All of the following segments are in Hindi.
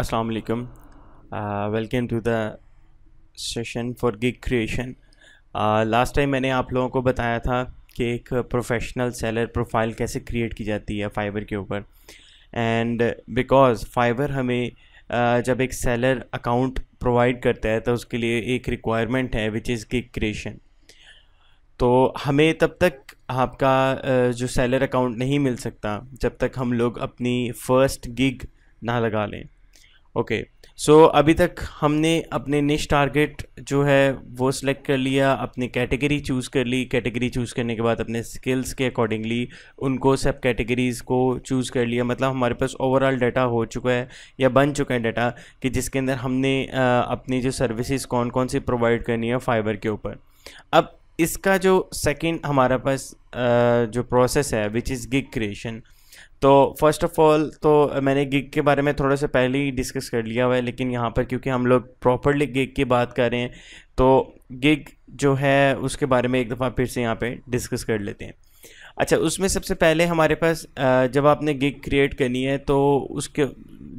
अस्सलाम वालेकुम welcome to the session for gig creation last time मैंने आप लोगों को बताया था कि एक प्रोफेशनल सेलर प्रोफाइल कैसे क्रिएट की जाती है फाइबर के ऊपर एंड बिकॉज फाइबर हमें uh, जब एक सेलर अकाउंट प्रोवाइड करता है तो उसके लिए एक रिक्वायरमेंट है विच इज़ गिग क्रिएशन तो हमें तब तक आपका uh, जो सेलर अकाउंट नहीं मिल सकता जब तक हम लोग अपनी फ़र्स्ट गिग ना लगा लें ओके okay. सो so, अभी तक हमने अपने निश टारगेट जो है वो सिलेक्ट कर लिया अपनी कैटेगरी चूज़ कर ली कैटेगरी चूज़ करने के बाद अपने स्किल्स के अकॉर्डिंगली उनको सब कैटेगरीज़ को चूज़ कर लिया मतलब हमारे पास ओवरऑल डाटा हो चुका है या बन चुका है डाटा कि जिसके अंदर हमने आ, अपनी जो सर्विसेज कौन कौन सी प्रोवाइड करनी है फाइबर के ऊपर अब इसका जो सेकेंड हमारे पास आ, जो प्रोसेस है विच इज़ गिग क्रिएशन तो फर्स्ट ऑफ ऑल तो मैंने गिग के बारे में थोड़ा सा पहले ही डिस्कस कर लिया हुआ है लेकिन यहाँ पर क्योंकि हम लोग प्रॉपरली गिग की बात कर रहे हैं तो गिग जो है उसके बारे में एक दफ़ा फिर से यहाँ पे डिस्कस कर लेते हैं अच्छा उसमें सबसे पहले हमारे पास जब आपने गिग क्रिएट करनी है तो उसके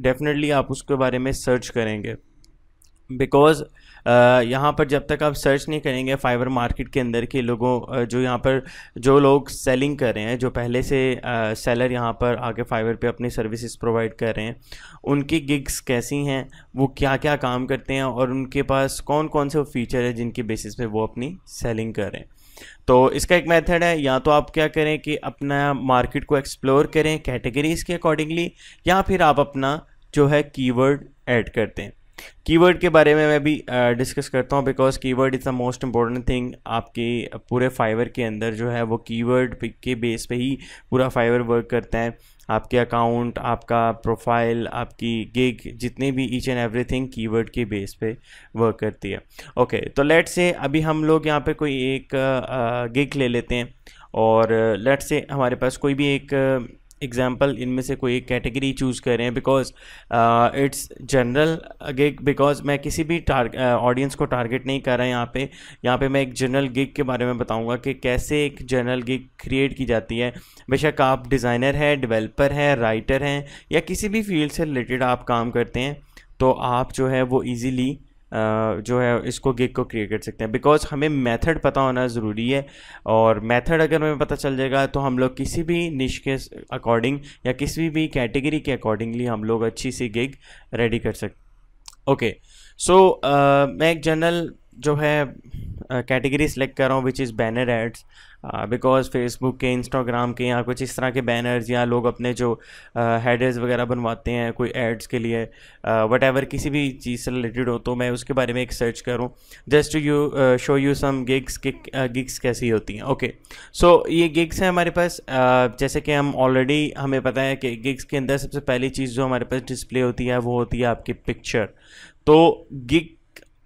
डेफिनेटली आप उसके बारे में सर्च करेंगे बिकॉज़ यहाँ पर जब तक आप सर्च नहीं करेंगे फाइबर मार्केट के अंदर के लोगों जो यहाँ पर जो लोग सेलिंग कर रहे हैं जो पहले से सेलर यहाँ पर आके फाइबर पे अपनी सर्विसेज प्रोवाइड कर रहे हैं उनकी गिग्स कैसी हैं वो क्या क्या काम करते हैं और उनके पास कौन कौन से फीचर है जिनके बेसिस पे वो अपनी सेलिंग कर रहे हैं तो इसका एक मेथड है या तो आप क्या करें कि अपना मार्केट को एक्सप्लोर करें कैटेगरीज़ के अकॉर्डिंगली या फिर आप अपना जो है कीवर्ड ऐड करते हैं कीवर्ड के बारे में मैं भी डिस्कस करता हूँ because keyword is the most important thing आपके पूरे फाइवर के अंदर जो है वो कीवर्ड के बेस पे ही पूरा फाइवर वर्क करता है आपके अकाउंट आपका प्रोफाइल आपकी गिग जितने भी ईच एंड एवरीथिंग कीवर्ड के बेस पे वर्क करती है ओके okay, तो लेट से अभी हम लोग यहाँ पे कोई एक गिग ले लेते हैं और लेट से हमारे पास कोई भी एक एग्ज़ाम्पल इनमें से कोई एक कैटेगरी चूज़ करें because it's general gig because मैं किसी भी ऑडियंस uh, को टारगेट नहीं कर रहा यहाँ पे यहाँ पे मैं एक जनरल गिग के बारे में बताऊँगा कि कैसे एक जनरल गिग क्रिएट की जाती है बेशक आप डिज़ाइनर हैं डिवेलपर हैं राइटर हैं या किसी भी फील्ड से रिलेटेड आप काम करते हैं तो आप जो है वो ईज़िली जो है इसको गिग को क्रिएट कर सकते हैं बिकॉज हमें मेथड पता होना ज़रूरी है और मेथड अगर हमें पता चल जाएगा तो हम लोग किसी भी निश के अकॉर्डिंग या किसी भी कैटेगरी के अकॉर्डिंगली हम लोग अच्छी सी गिग रेडी कर सकते ओके सो मैं एक जनरल जो है कैटेगरी सेलेक्ट कर रहा हूँ which is banner ads because Facebook के इंस्टाग्राम के या कुछ इस तरह के बैनर्स या लोग अपने जो हेडर्स uh, वगैरह बनवाते हैं कोई एड्स के लिए वट uh, एवर किसी भी चीज़ से रिलेटेड हो तो मैं उसके बारे में एक सर्च करूँ just to you show you some gigs के गिग्स कैसी होती हैं ओके सो ये गिग्स हैं हमारे पास uh, जैसे कि हम ऑलरेडी हमें पता है कि गिग्स के अंदर सबसे पहली चीज़ जो हमारे पास डिस्प्ले होती है वो होती है आपकी पिक्चर तो गिग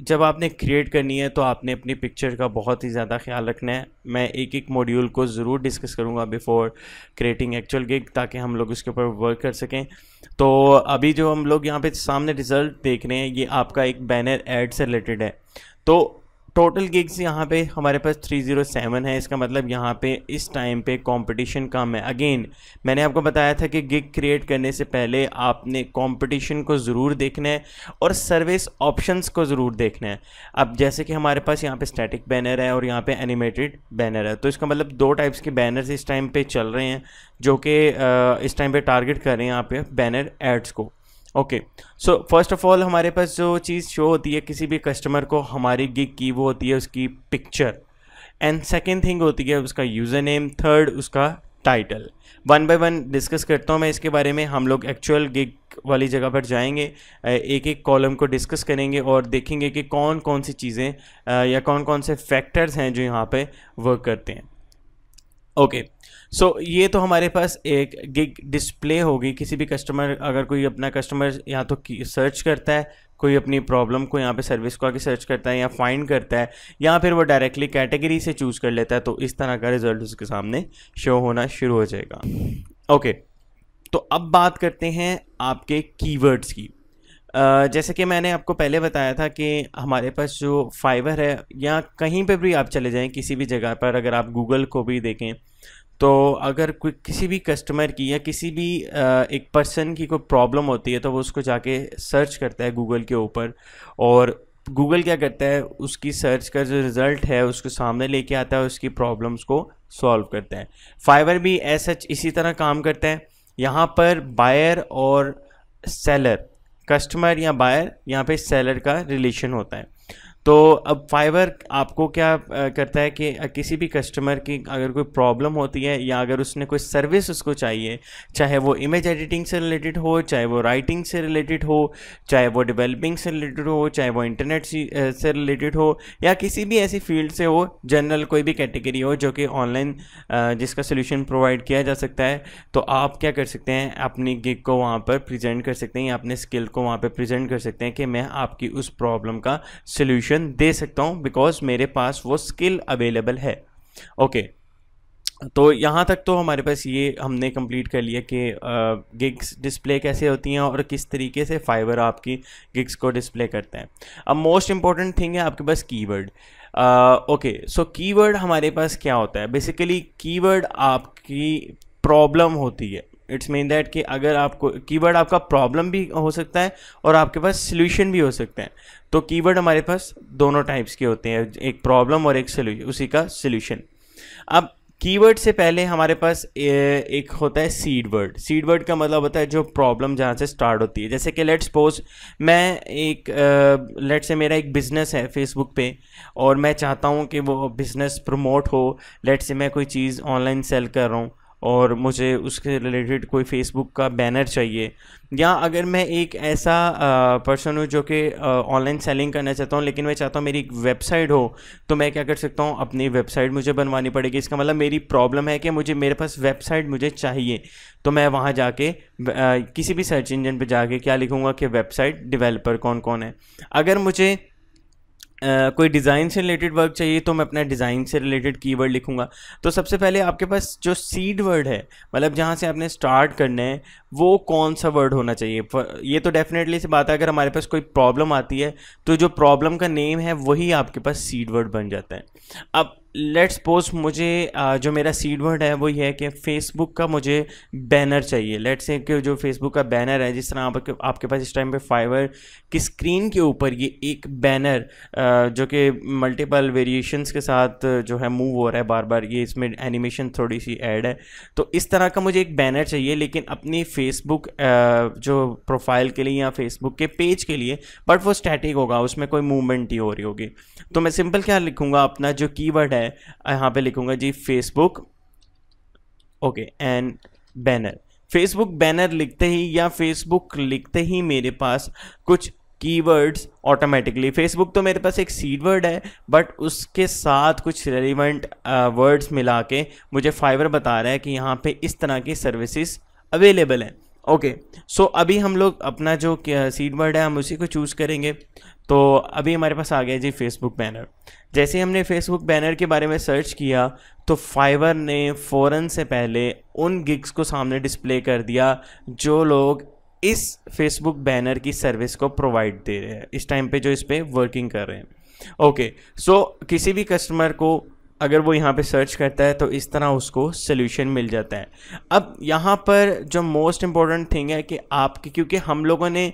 जब आपने क्रिएट करनी है तो आपने अपनी पिक्चर का बहुत ही ज़्यादा ख्याल रखना है मैं एक एक मॉड्यूल को ज़रूर डिस्कस करूँगा बिफ़ोर क्रिएटिंग एक्चुअल गिग ताकि हम लोग इसके ऊपर वर्क कर सकें तो अभी जो हम लोग यहाँ पे सामने रिज़ल्ट देख रहे हैं ये आपका एक बैनर एड से रिलेटेड है तो टोटल गिग्स यहाँ पे हमारे पास थ्री जीरो सेवन है इसका मतलब यहाँ पे इस टाइम पे कंपटीशन कम है अगेन मैंने आपको बताया था कि गिग क्रिएट करने से पहले आपने कंपटीशन को ज़रूर देखना है और सर्विस ऑप्शंस को ज़रूर देखना है अब जैसे कि हमारे पास यहाँ पे स्टैटिक बैनर है और यहाँ पे एनिमेटेड बैनर है तो इसका मतलब दो टाइप्स के बैनर्स इस टाइम पर चल रहे हैं जो कि इस टाइम पर टारगेट कर रहे हैं यहाँ पे बैनर एड्स को okay so first of all हमारे पास जो चीज़ शो होती है किसी भी कस्टमर को हमारी गिग की वो होती है उसकी पिक्चर एंड सेकेंड थिंग होती है उसका यूज़र नेम थर्ड उसका title one by one discuss करता हूँ मैं इसके बारे में हम लोग एक्चुअल गिग वाली जगह पर जाएंगे एक एक कॉलम को डिस्कस करेंगे और देखेंगे कि कौन कौन सी चीज़ें या कौन कौन से फैक्टर्स हैं जो यहाँ पे वर्क करते हैं ओके okay. सो so, ये तो हमारे पास एक गिग डिस्प्ले होगी किसी भी कस्टमर अगर कोई अपना कस्टमर या तो सर्च करता है कोई अपनी प्रॉब्लम को यहाँ पे सर्विस को आगे सर्च करता है या फाइंड करता है या फिर वो डायरेक्टली कैटेगरी से चूज़ कर लेता है तो इस तरह का रिजल्ट उसके सामने शो होना शुरू हो जाएगा ओके okay, तो अब बात करते हैं आपके कीवर्ड्स की Uh, जैसे कि मैंने आपको पहले बताया था कि हमारे पास जो फाइबर है या कहीं पे भी आप चले जाएं किसी भी जगह पर अगर आप गूगल को भी देखें तो अगर कोई किसी भी कस्टमर की या किसी भी एक पर्सन की कोई प्रॉब्लम होती है तो वो उसको जाके सर्च करता है गूगल के ऊपर और गूगल क्या करता है उसकी सर्च का जो रिज़ल्ट है उसको सामने लेके आता है उसकी प्रॉब्लम्स को सॉल्व करता है फाइवर भी ऐसा इसी तरह काम करता है यहाँ पर बायर और सेलर कस्टमर या बायर यहाँ पे सेलर का रिलेशन होता है तो अब फाइवर आपको क्या करता है कि किसी भी कस्टमर की अगर कोई प्रॉब्लम होती है या अगर उसने कोई सर्विस उसको चाहिए चाहे वो इमेज एडिटिंग से रिलेटेड हो चाहे वो राइटिंग से रिलेटेड हो चाहे वो डेवलपिंग से रिलेटेड हो चाहे वो इंटरनेट से रिलेटेड हो या किसी भी ऐसी फील्ड से हो जनरल कोई भी कैटेगरी हो जो कि ऑनलाइन जिसका सोल्यूशन प्रोवाइड किया जा सकता है तो आप क्या कर सकते हैं अपनी गिग को वहाँ पर प्रजेंट कर सकते हैं या अपने स्किल को वहाँ पर प्रजेंट कर सकते हैं कि मैं आपकी उस प्रॉब्लम का सोल्यूशन ऑप्शन दे सकता हूँ बिकॉज मेरे पास वो स्किल अवेलेबल है ओके okay. तो यहाँ तक तो हमारे पास ये हमने कंप्लीट कर लिया कि गिग्स डिस्प्ले कैसे होती हैं और किस तरीके से फाइबर आपकी गिग्स को डिस्प्ले करते हैं अब मोस्ट इंपॉर्टेंट थिंग है आपके पास कीवर्ड ओके सो कीवर्ड हमारे पास क्या होता है बेसिकली कीवर्ड आपकी प्रॉब्लम होती है इट्स मीन दैट कि अगर आपको कीवर्ड आपका प्रॉब्लम भी हो सकता है और आपके पास सोल्यूशन भी हो सकता है तो कीवर्ड हमारे पास दोनों टाइप्स के होते हैं एक प्रॉब्लम और एक सोल्यूशन उसी का सोल्यूशन अब कीवर्ड से पहले हमारे पास एक होता है सीड वर्ड सीड वर्ड का मतलब होता है जो प्रॉब्लम जहाँ से स्टार्ट होती है जैसे कि लेट्स सपोज मैं एक लेट से मेरा एक बिज़नेस है फेसबुक पे और मैं चाहता हूँ कि वो बिज़नेस प्रमोट हो लेट से मैं कोई चीज़ ऑनलाइन सेल कर रहा हूँ और मुझे उसके रिलेटेड कोई फेसबुक का बैनर चाहिए या अगर मैं एक ऐसा पर्सन हूँ जो कि ऑनलाइन सेलिंग करना चाहता हूँ लेकिन मैं चाहता हूँ मेरी एक वेबसाइट हो तो मैं क्या कर सकता हूँ अपनी वेबसाइट मुझे बनवानी पड़ेगी इसका मतलब मेरी प्रॉब्लम है कि मुझे मेरे पास वेबसाइट मुझे चाहिए तो मैं वहाँ जाके किसी भी सर्च इंजन पर जाके क्या लिखूँगा कि वेबसाइट डिवेलपर कौन कौन है अगर मुझे कोई डिज़ाइन से रिलेटेड वर्क चाहिए तो मैं अपना डिज़ाइन से रिलेटेड कीवर्ड लिखूंगा तो सबसे पहले आपके पास जो सीड वर्ड है मतलब जहाँ से आपने स्टार्ट करना है वो कौन सा वर्ड होना चाहिए ये तो डेफिनेटली से बात है अगर हमारे पास कोई प्रॉब्लम आती है तो जो प्रॉब्लम का नेम है वही आपके पास सीड वर्ड बन जाता है अब लेट्स सपोज मुझे जो मेरा सीड वर्ड है वो ये है कि फेसबुक का मुझे बैनर चाहिए लेट्स से कि जो फेसबुक का बैनर है जिस तरह आपके आपके पास इस टाइम पे फाइवर की स्क्रीन के ऊपर ये एक बैनर जो कि मल्टीपल वेरिएशंस के साथ जो है मूव हो रहा है बार बार ये इसमें एनिमेशन थोड़ी सी ऐड है तो इस तरह का मुझे एक बैनर चाहिए लेकिन अपनी फेसबुक जो प्रोफाइल के लिए या फेसबुक के पेज के लिए बट वो स्टैटिक होगा उसमें कोई मूवमेंट ही हो रही होगी तो मैं सिंपल क्या लिखूँगा अपना जो कीवर्ड है मैं यहाँ पे लिखूंगा जी Facebook okay and banner Facebook banner लिखते ही या फेसबुक लिखते ही मेरे पास कुछ कीवर्ड्स ऑटोमेटिकली फेसबुक तो मेरे पास एक सीड वर्ड है बट उसके साथ कुछ रेलिवेंट वर्ड्स uh, मिला के मुझे फाइवर बता रहा है कि यहाँ पे इस तरह की सर्विसेज अवेलेबल हैं ओके सो अभी हम लोग अपना जो सीड uh, वर्ड है हम उसी को चूज़ करेंगे तो अभी हमारे पास आ गया जी फेसबुक बैनर जैसे हमने फेसबुक बैनर के बारे में सर्च किया तो फाइवर ने फ़ौरन से पहले उन गिग्स को सामने डिस्प्ले कर दिया जो लोग इस फेसबुक बैनर की सर्विस को प्रोवाइड दे रहे हैं इस टाइम पे जो इस पर वर्किंग कर रहे हैं ओके सो किसी भी कस्टमर को अगर वो यहाँ पे सर्च करता है तो इस तरह उसको सोल्यूशन मिल जाता है अब यहाँ पर जो मोस्ट इम्पॉर्टेंट थिंग है कि आपके क्योंकि हम लोगों ने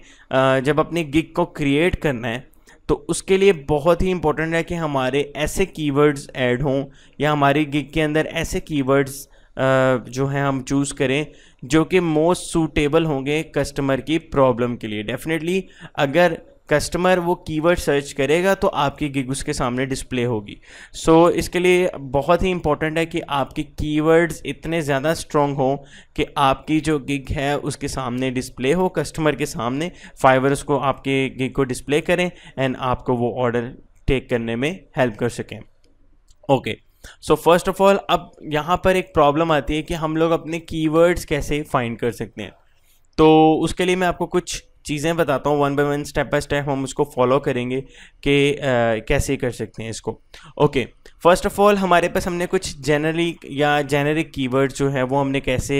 जब अपनी गिग को क्रिएट करना है तो उसके लिए बहुत ही इंपॉर्टेंट है कि हमारे ऐसे कीवर्ड्स ऐड हों या हमारे गिग के अंदर ऐसे कीवर्ड्स जो हैं हम चूज़ करें जो कि मोस्ट सूटेबल होंगे कस्टमर की प्रॉब्लम के लिए डेफिनेटली अगर कस्टमर वो कीवर्ड सर्च करेगा तो आपकी गिग उसके सामने डिस्प्ले होगी सो so, इसके लिए बहुत ही इंपॉर्टेंट है कि आपके कीवर्ड्स इतने ज़्यादा स्ट्रॉन्ग हों कि आपकी जो गिग है उसके सामने डिस्प्ले हो कस्टमर के सामने फाइवर उसको आपके गिग को डिस्प्ले करें एंड आपको वो ऑर्डर टेक करने में हेल्प कर सकें okay okay. So first of all अब यहाँ पर एक प्रॉब्लम आती है कि हम लोग अपने कीवर्ड्स कैसे फाइंड कर सकते हैं तो उसके लिए मैं आपको कुछ चीज़ें बताता हूँ one by one step by step हम उसको फॉलो करेंगे कि कैसे कर सकते हैं इसको ओके फर्स्ट ऑफ ऑल हमारे पास हमने कुछ जनरली या जेनरिक कीवर्ड जो है वो हमने कैसे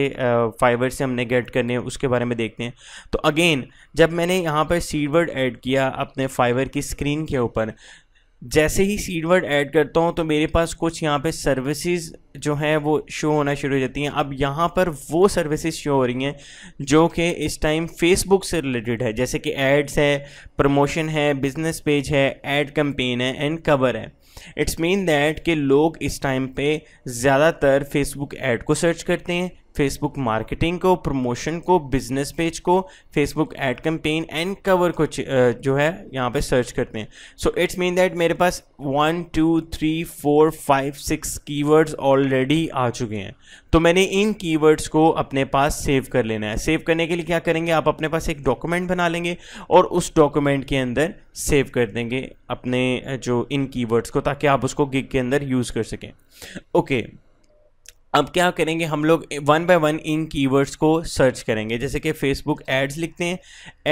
फाइवर से हमने गेट करने हैं उसके बारे में देखते हैं तो अगेन जब मैंने यहाँ पर सीवर्ड ऐड किया अपने फाइवर की स्क्रीन के ऊपर जैसे ही सीड वर्ड ऐड करता हूँ तो मेरे पास कुछ यहाँ पे सर्विसेज जो हैं वो शो होना शुरू हो जाती हैं अब यहाँ पर वो सर्विसेज शो हो रही हैं जो कि इस टाइम फेसबुक से रिलेटेड है जैसे कि एड्स है प्रमोशन है बिजनेस पेज है एड कंपेन है एंड कवर है इट्स मीन दैट कि लोग इस टाइम पे ज़्यादातर फेसबुक ऐड को सर्च करते हैं फेसबुक मार्केटिंग को प्रमोशन को बिजनेस पेज को Facebook ad campaign and cover को जो है यहाँ पे सर्च करते हैं सो इट्स मीन दैट मेरे पास one two three four five six keywords already आ चुके हैं तो मैंने इन कीवर्ड्स को अपने पास सेव कर लेना है सेव करने के लिए क्या करेंगे आप अपने पास एक डॉक्यूमेंट बना लेंगे और उस डॉक्यूमेंट के अंदर सेव कर देंगे अपने जो इन कीवर्ड्स को ताकि आप उसको गिग के अंदर यूज़ कर सकें ओके okay. अब क्या करेंगे हम लोग वन बाय वन इन कीवर्ड्स को सर्च करेंगे जैसे कि फेसबुक एड्स लिखते हैं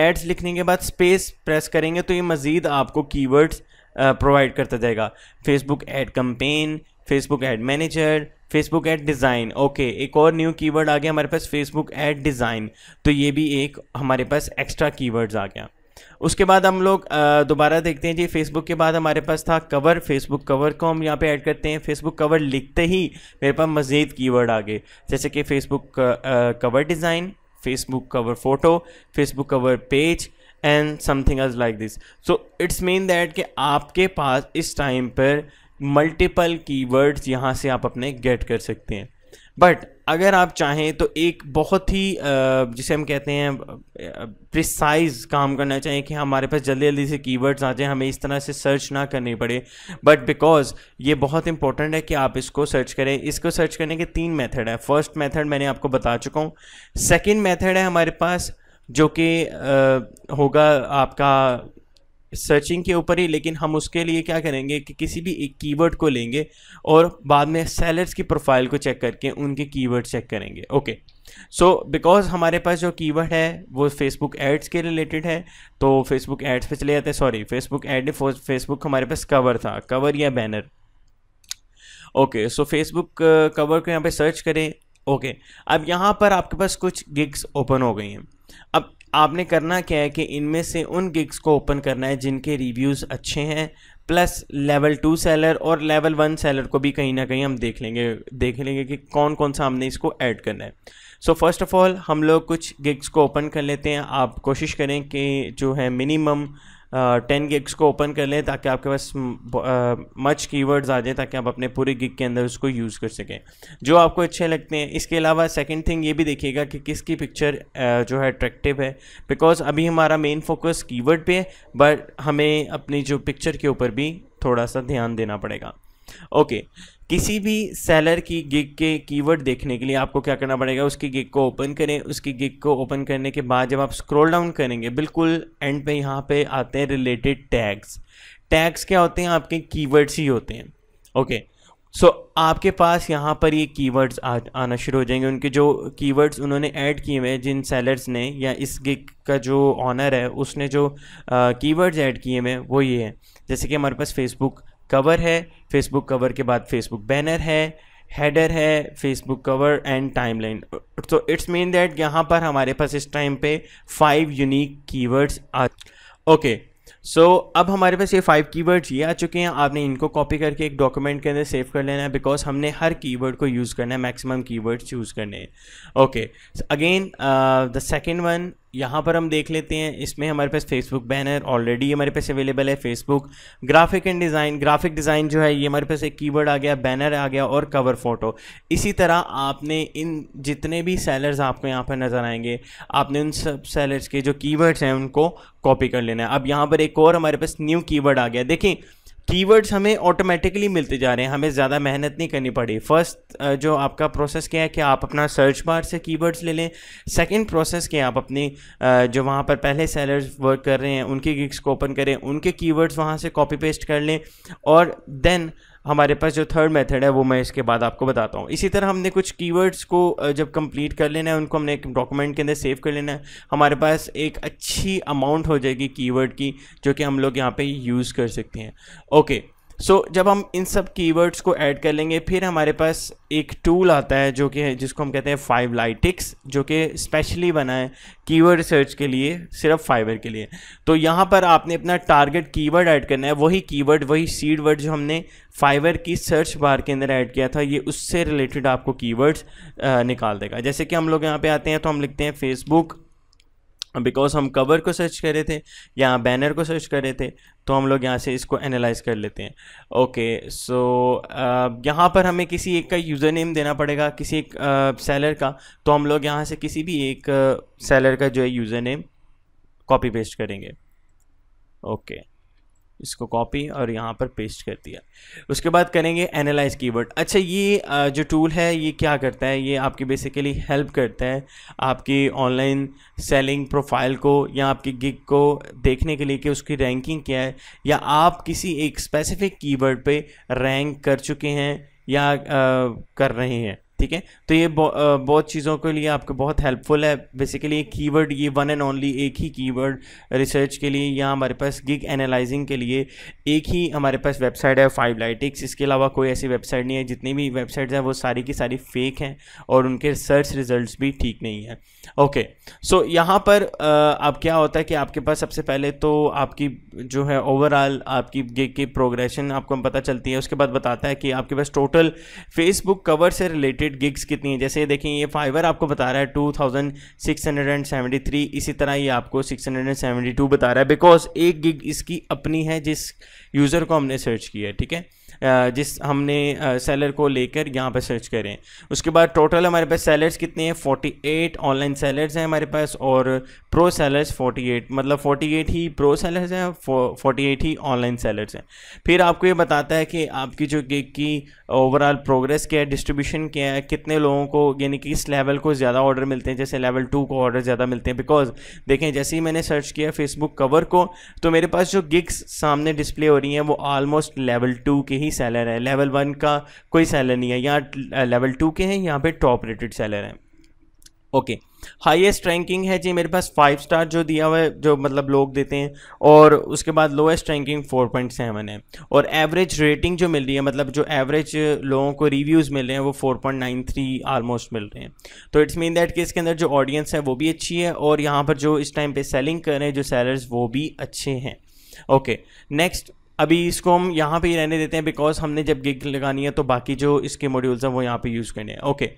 एड्स लिखने के बाद स्पेस प्रेस करेंगे तो ये मज़ीद आपको कीवर्ड्स प्रोवाइड करता जाएगा Facebook ad campaign Facebook ad manager Facebook ad design okay एक और न्यू कीवर्ड आ गया हमारे पास फेसबुक एड डिज़ाइन तो ये भी एक हमारे पास एक्स्ट्रा कीवर्ड्स आ गया उसके बाद हम लोग दोबारा देखते हैं जी फेसबुक के बाद हमारे पास था कवर फेसबुक कवर को हम यहाँ पे ऐड करते हैं फेसबुक कवर लिखते ही मेरे पास मज़ीद कीवर्ड आ गए जैसे कि Facebook cover design Facebook cover photo Facebook cover page and something as like this so it's mean that कि आपके पास इस टाइम पर मल्टीपल कीवर्ड्स यहाँ से आप अपने गेट कर सकते हैं बट अगर आप चाहें तो एक बहुत ही जिसे हम कहते हैं प्रिसाइज काम करना चाहिए कि हमारे पास जल्दी जल्दी से कीवर्ड्स आ जाएं हमें इस तरह से सर्च ना करनी पड़े बट बिकॉज ये बहुत इंपॉर्टेंट है कि आप इसको सर्च करें इसको सर्च करने के तीन मेथड है फर्स्ट मेथड मैंने आपको बता चुका हूँ सेकेंड मेथड है हमारे पास जो कि होगा आपका सर्चिंग के ऊपर ही लेकिन हम उसके लिए क्या करेंगे कि किसी भी एक कीवर्ड को लेंगे और बाद में सेलर्स की प्रोफाइल को चेक करके उनके कीवर्ड चेक करेंगे ओके सो बिकॉज हमारे पास जो कीवर्ड है वो फेसबुक एड्स के रिलेटेड है तो फेसबुक एड्स पे चले जाते हैं सॉरी फेसबुक एड फेसबुक हमारे पास कवर था कवर या banner okay so Facebook cover को यहाँ पे सर्च करें ओके okay. अब यहाँ पर आपके पास कुछ गिग्स ओपन हो गई हैं अब आपने करना क्या है कि इनमें से उन गिग्स को ओपन करना है जिनके रिव्यूज़ अच्छे हैं प्लस लेवल टू सेलर और लेवल वन सेलर को भी कहीं ना कहीं हम देख लेंगे देख लेंगे कि कौन कौन सा हमने इसको ऐड करना है सो फर्स्ट ऑफ़ ऑल हम लोग कुछ गिग्स को ओपन कर लेते हैं आप कोशिश करें कि जो है मिनिमम टेन गिग्स को ओपन कर लें ताकि आपके पास मच कीवर्ड्स आ जाए ताकि आप अपने पूरे गिग के अंदर उसको यूज़ कर सकें जो आपको अच्छे लगते हैं इसके अलावा सेकंड थिंग ये भी देखिएगा कि किसकी पिक्चर जो है अट्रैक्टिव है बिकॉज अभी हमारा मेन फोकस कीवर्ड पे है बट हमें अपनी जो पिक्चर के ऊपर भी थोड़ा सा ध्यान देना पड़ेगा ओके okay. किसी भी सेलर की गिग के कीवर्ड देखने के लिए आपको क्या करना पड़ेगा उसकी गिग को ओपन करें उसकी गिग को ओपन करने के बाद जब आप स्क्रॉल डाउन करेंगे बिल्कुल एंड पे यहाँ पे आते हैं रिलेटेड टैग्स टैग्स क्या होते हैं आपके कीवर्ड्स ही होते हैं ओके सो so, आपके पास यहाँ पर ये कीवर्ड्स आ, आना शुरू हो जाएंगे उनके जो कीवर्ड्स उन्होंने ऐड किए हुए हैं जिन सेलर्स ने या इस गिग का जो ऑनर है उसने जो कीवर्ड्स ऐड किए हुए हैं वो ये हैं जैसे कि हमारे पास फेसबुक कवर है फेसबुक कवर के बाद फेसबुक बैनर है हेडर है फेसबुक कवर एंड टाइमलाइन तो इट्स मीन दैट यहाँ पर हमारे पास इस टाइम पे फाइव यूनिक कीवर्ड्स आ ओके सो so, अब हमारे पास ये फाइव कीवर्ड्स ये आ चुके हैं आपने इनको कॉपी करके एक डॉक्यूमेंट के अंदर सेव कर लेना है बिकॉज हमने हर कीवर्ड को यूज़ करना है मैक्सिमम कीवर्ड्स यूज़ करने हैं okay again the second one यहाँ पर हम देख लेते हैं इसमें हमारे पास फेसबुक बैनर ऑलरेडी हमारे पास अवेलेबल है Facebook graphic and design graphic design जो है ये हमारे पास एक कीवर्ड आ गया बैनर आ गया और कवर फोटो इसी तरह आपने इन जितने भी सेलर्स आपको यहाँ पर नज़र आएंगे आपने उन सब सेलर्स के जो कीवर्ड्स हैं उनको कॉपी कर लेना है अब यहाँ पर एक और हमारे पास न्यू कीवर्ड आ गया देखें कीवर्ड्स हमें ऑटोमेटिकली मिलते जा रहे हैं हमें ज़्यादा मेहनत नहीं करनी पड़ी फर्स्ट जो आपका प्रोसेस क्या है कि आप अपना सर्च बार से कीवर्ड्स ले लें सेकंड प्रोसेस क्या आप अपनी जो वहाँ पर पहले सेलर्स वर्क कर रहे हैं उनकी गिग्स को ओपन करें उनके कीवर्ड्स वहाँ से कॉपी पेस्ट कर लें और देन हमारे पास जो थर्ड मेथड है वो मैं इसके बाद आपको बताता हूँ इसी तरह हमने कुछ कीवर्ड्स को जब कंप्लीट कर लेना है उनको हमने एक डॉक्यूमेंट के अंदर सेव कर लेना है हमारे पास एक अच्छी अमाउंट हो जाएगी कीवर्ड की जो कि हम लोग यहाँ पे यूज़ कर सकते हैं ओके सो so, जब हम इन सब कीवर्ड्स को ऐड कर लेंगे फिर हमारे पास एक टूल आता है जो कि जिसको हम कहते हैं फाइव लाइटिक्स जो कि स्पेशली बना है कीवर्ड सर्च के लिए सिर्फ फ़ाइवर के लिए तो यहाँ पर आपने अपना टारगेट कीवर्ड ऐड करना है वही कीवर्ड वही सीड वर्ड जो हमने फ़ाइवर की सर्च बार के अंदर ऐड किया था ये उससे रिलेटेड आपको कीवर्ड्स निकाल देगा जैसे कि हम लोग यहाँ पे आते हैं तो हम लिखते हैं फेसबुक बिकॉज हम कवर को सर्च कर रहे थे या बैनर को सर्च कर रहे थे तो हम लोग यहाँ से इसको एनालाइज कर लेते हैं ओके सो uh, यहाँ पर हमें किसी एक का यूज़र नेम देना पड़ेगा किसी एक सेलर uh, का तो हम लोग यहाँ से किसी भी एक सेलर uh, का जो है यूज़र नेम कॉपी पेस्ट करेंगे ओके okay. इसको कॉपी और यहाँ पर पेस्ट कर दिया उसके बाद करेंगे एनालाइज कीवर्ड अच्छा ये जो टूल है ये क्या करता है ये आपकी बेसिकली हेल्प करता है आपकी ऑनलाइन सेलिंग प्रोफाइल को या आपकी गिग को देखने के लिए कि उसकी रैंकिंग क्या है या आप किसी एक स्पेसिफिक कीवर्ड पे रैंक कर चुके हैं या आ, कर रहे हैं ठीक है तो ये बहुत चीज़ों के लिए आपको बहुत हेल्पफुल है बेसिकली कीवर्ड ये वन एंड ओनली एक ही कीवर्ड रिसर्च के लिए या हमारे पास गिग एनालाइजिंग के लिए एक ही हमारे पास वेबसाइट है फाइव लाइटिक्स इसके अलावा कोई ऐसी वेबसाइट नहीं है जितनी भी वेबसाइट्स हैं वो सारी की सारी फेक हैं और उनके सर्च रिजल्ट भी ठीक नहीं है ओके सो यहाँ पर आप क्या होता है कि आपके पास सबसे पहले तो आपकी जो है ओवरऑल आपकी गिग की प्रोग्रेशन आपको पता चलती है उसके बाद बताता है कि आपके पास टोटल फेसबुक कवर से रिलेटेड फिर गिग्स कितनी है जैसे देखें ये फाइवर आपको बता रहा है two thousand six hundred and seventy three इसी तरह ये आपको six hundred and seventy two बता रहा है बिकॉज एक गिग इसकी अपनी है जिस यूज़र को हमने सर्च किया है ठीक है जिस हमने सेलर को लेकर यहाँ पर सर्च करें उसके बाद टोटल हमारे पास सेलर्स कितने हैं 48 ऑनलाइन सेलर्स हैं हमारे पास और प्रो सेलर्स 48 मतलब 48 ही प्रो सेलर्स हैं 48 ही ऑनलाइन सेलर्स हैं फिर आपको ये बताता है कि आपकी जो गिग की ओवरऑल प्रोग्रेस क्या है डिस्ट्रीब्यूशन क्या है कितने लोगों को यानी कि किस लेवल को ज़्यादा ऑर्डर मिलते हैं जैसे लेवल टू को ऑर्डर ज़्यादा मिलते हैं बिकॉज देखें जैसे ही मैंने सर्च किया फेसबुक कवर को तो मेरे पास जो गिग्स सामने डिस्प्ले हो रही हैं वो ऑलमोस्ट लेवल टू के ही सैलर है लेवल वन का कोई सैलर नहीं है यहाँ लेवल टू के हैं यहाँ पर टॉप रेटेड सैलर हैं ओके okay. हाईएस्ट रैंकिंग है जी मेरे पास फाइव स्टार जो दिया हुआ है जो मतलब लोग देते हैं और उसके बाद lowest ranking four point seven है और एवरेज रेटिंग जो मिल रही है मतलब जो एवरेज लोगों को रिव्यूज़ मिल रहे हैं वो four point nine three almost मिल रहे हैं तो इट्स मीन दैट कि इसके अंदर जो ऑडियंस है वो भी अच्छी है और यहाँ पर जो इस टाइम पर सेलिंग कर रहे हैं जो सेलर्स वो भी अच्छे हैं ओके नेक्स्ट अभी इसको हम यहाँ पे ही रहने देते हैं बिकॉज हमने जब गिग लगानी है तो बाकी जो इसके मॉड्यूल्स हैं वो यहाँ पे यूज़ करने हैं ओके